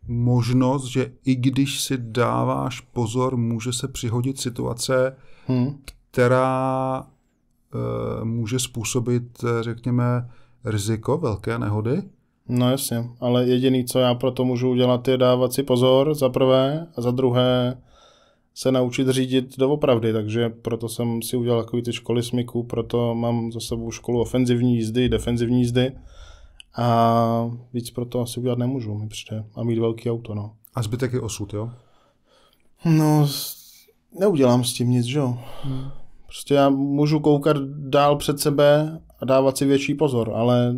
možnost, že i když si dáváš pozor, může se přihodit situace, hmm. která e, může způsobit, e, řekněme, riziko velké nehody? No jasně, ale jediný, co já pro to můžu udělat, je dávat si pozor za prvé a za druhé se naučit řídit doopravdy, takže proto jsem si udělal takový ty školy smyku, proto mám za sebou školu ofenzivní jízdy, defenzivní jízdy a víc proto asi udělat nemůžu, mi přijde, a mít velký auto, no. A zbytek je osud, jo? No, neudělám s tím nic, jo. Hmm. Prostě já můžu koukat dál před sebe a dávat si větší pozor, ale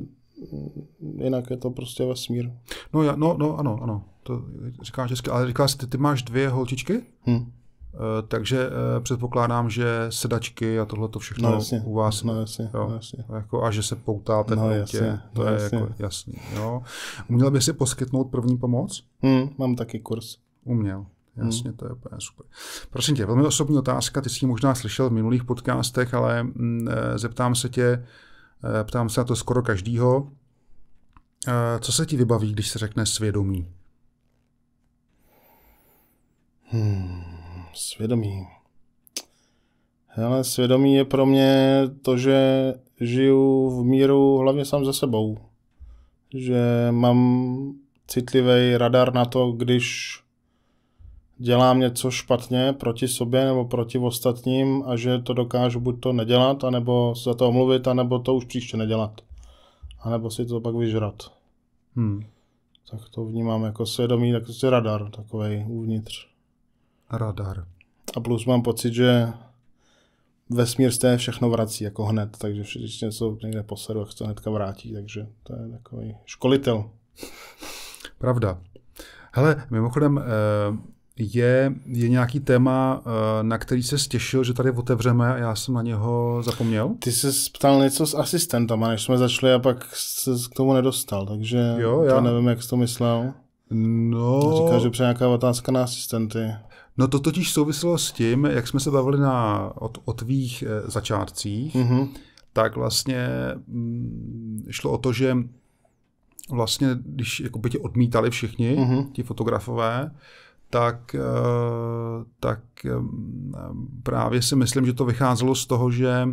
jinak je to prostě vesmír. No, já, no, no ano, ano, to říkáš hezky, ale říkáš, ty, ty máš dvě holčičky? Hmm. Eh, takže eh, předpokládám, že sedačky a tohle to všechno no, jasně, u vás no, jasně, jo, no, jasně. Jako, a že se poutáte no, jasně, tě, no, to no, je jasně. jako jasný. Jo. Uměl by si poskytnout první pomoc? Hmm, mám taky kurz. Uměl. Hm. Jasně, to je úplně super. Prosím tě, velmi osobní otázka, ty jsi ji možná slyšel v minulých podcastech, ale mm, eh, zeptám se tě, ptám se na to skoro každýho, co se ti vybaví, když se řekne svědomí? Hmm svědomí. Hele, svědomí je pro mě to, že žiju v míru hlavně sám za sebou. Že mám citlivý radar na to, když dělám něco špatně proti sobě nebo proti ostatním a že to dokážu buď to nedělat, anebo za to omluvit, anebo to už příště nedělat. A nebo si to pak vyžrat. Hmm. Tak to vnímám jako svědomí, tak to prostě je radar takový uvnitř radar. A plus mám pocit, že vesmír se všechno vrací jako hned, takže když něco někde posadu, jak to hnedka vrátí, takže to je takový školitel. Pravda. Hele, mimochodem, eh, je, je nějaký téma, eh, na který se stěšil, že tady otevřeme a já jsem na něho zapomněl? Ty se ptal něco s asistentama, než jsme začali a pak se k tomu nedostal, takže jo, já... to nevím, jak jsi to myslel. No... Říkal, že přijde nějaká otázka na asistenty. No to totiž souviselo s tím, jak jsme se bavili na, o, o tvých eh, začátcích, mm-hmm. tak vlastně m, mm, šlo o to, že vlastně, když jako by tě odmítali všichni, mm-hmm. ti fotografové, tak, eh, tak eh, právě si myslím, že to vycházelo z toho, že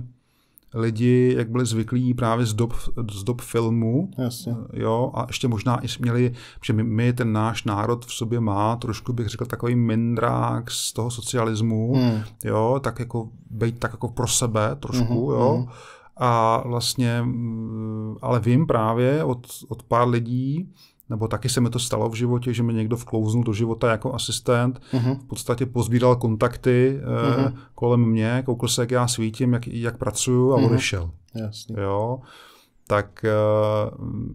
lidi, jak byli zvyklí právě z dob, z dob filmu. Jasně. Jo, a ještě možná i měli, že my, my, ten náš národ v sobě má trošku, bych řekl, takový mindrák z toho socialismu, hmm. jo, tak jako být tak jako pro sebe trošku, mm-hmm, jo. Mm. A vlastně, mm, ale vím právě od, od pár lidí, nebo taky se mi to stalo v životě, že mi někdo vklouznul do života jako asistent, uh-huh. v podstatě pozbíral kontakty uh-huh. eh, mhm. kolem mě, koukl se, jak já svítím, jak, jak pracuju a uh-huh. odešel. Jasně. Jo, tak, eh,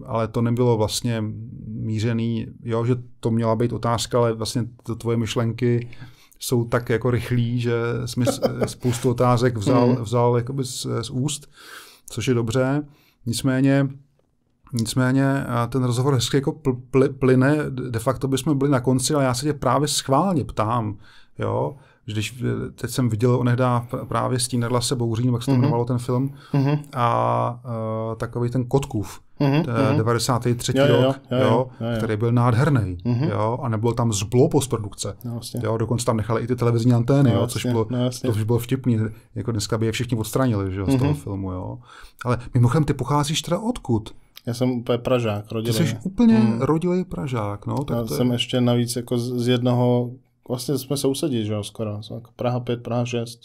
ale to nebylo vlastně mířený, jo, že to měla být otázka, ale vlastně to tvoje myšlenky jsou tak jako rychlí, že jsi mi eh, spoustu otázek vzal, vzal jakoby z, z úst, což je dobře. Nicméně Nicméně ten rozhovor hezky jako pl, pl, plyne, de facto bychom byli na konci, ale já se tě právě schválně ptám, jo, když eh, teď jsem viděl onehdá právě Stínadla se bouří, jak se to mhm. jmenovalo ten film, mm-hmm. a a eh, takový ten Kotkův, mm-hmm. Mhm. 93. Jo, jo, rok, jo, jo, jo, jo, jo. který byl nádherný, mm-hmm. jo, a nebyl tam zblo postprodukce, no, vlastně. jo, dokonce tam nechali i ty televizní antény, no, jo, což, bylo, no, to, už bylo vtipný, jako dneska by je všichni odstranili, že jo, mm-hmm. toho mhm. filmu, jo. Ale mimochodem, ty pocházíš teda odkud? Já jsem úplně Pražák, rodilý. Ty jsi úplně hmm. rodilý Pražák, no. Tak Já to jsem je... ještě navíc jako z jednoho, vlastně jsme sousedí, že jo, skoro. Jako Praha 5, Praha 6.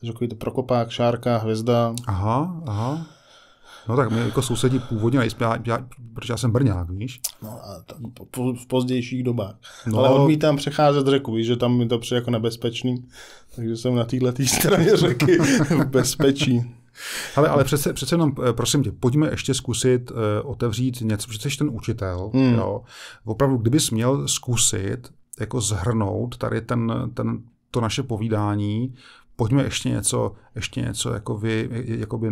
Takže jako to Prokopák, Šárka, Hvězda. Aha, aha. No tak my jako sousedí původně nejsme, já, já, protože já jsem Brňák, víš? No a tak po, v pozdějších dobách. No, Ale odmítám přecházet řeku, víš, že tam mi to přijde jako nebezpečný, takže jsem na této straně řeky v bezpečí. Ale, ale přece, přece jenom, eh, prosím tě, pojďme ještě zkusit uh, otevřít něco, protože jsi ten učitel, hmm. jo. Opravdu, kdybys měl zkusit jako zhrnout tady ten, ten, to naše povídání, pojďme ještě něco, ještě něco jako vy, jakoby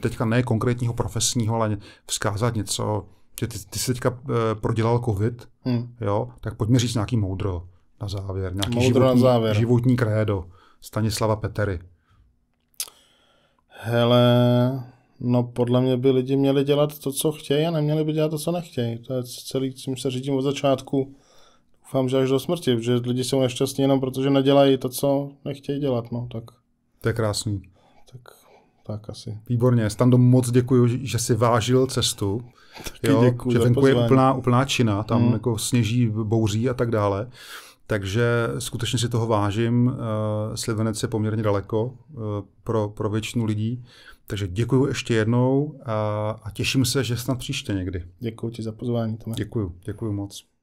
teďka ne konkrétního profesního, ale vzkázat něco, že ty, ty jsi teďka eh, prodělal covid, hmm. jo, tak pojďme říct nějaký moudro na závěr, nějaký moudro životní, na závěr. životní krédo Stanislava Petery. Hele, no podle mě by lidi měli dělat to, co chtějí a neměli by dělat to, co nechtějí. To je celý, čím se řídím od začátku. Doufám, že až do smrti, protože lidi jsou nešťastní jenom protože nedělají to, co nechtějí dělat. No, tak. To je krásný. Tak tak asi. Výborně, Stando, moc děkuji, že si vážil cestu. Taky jo, děkuji že venku je úplná, úplná čina, tam hmm. jako sněží, bouří a tak dále. Takže skutečně si toho vážím. Eh, Slivenec je poměrně daleko eh, pro, pro většinu lidí. Takže děkuji ještě jednou a, a těším se, že snad příště někdy. Děkuji ti za pozvání. Tome. Děkuji, děkuji moc.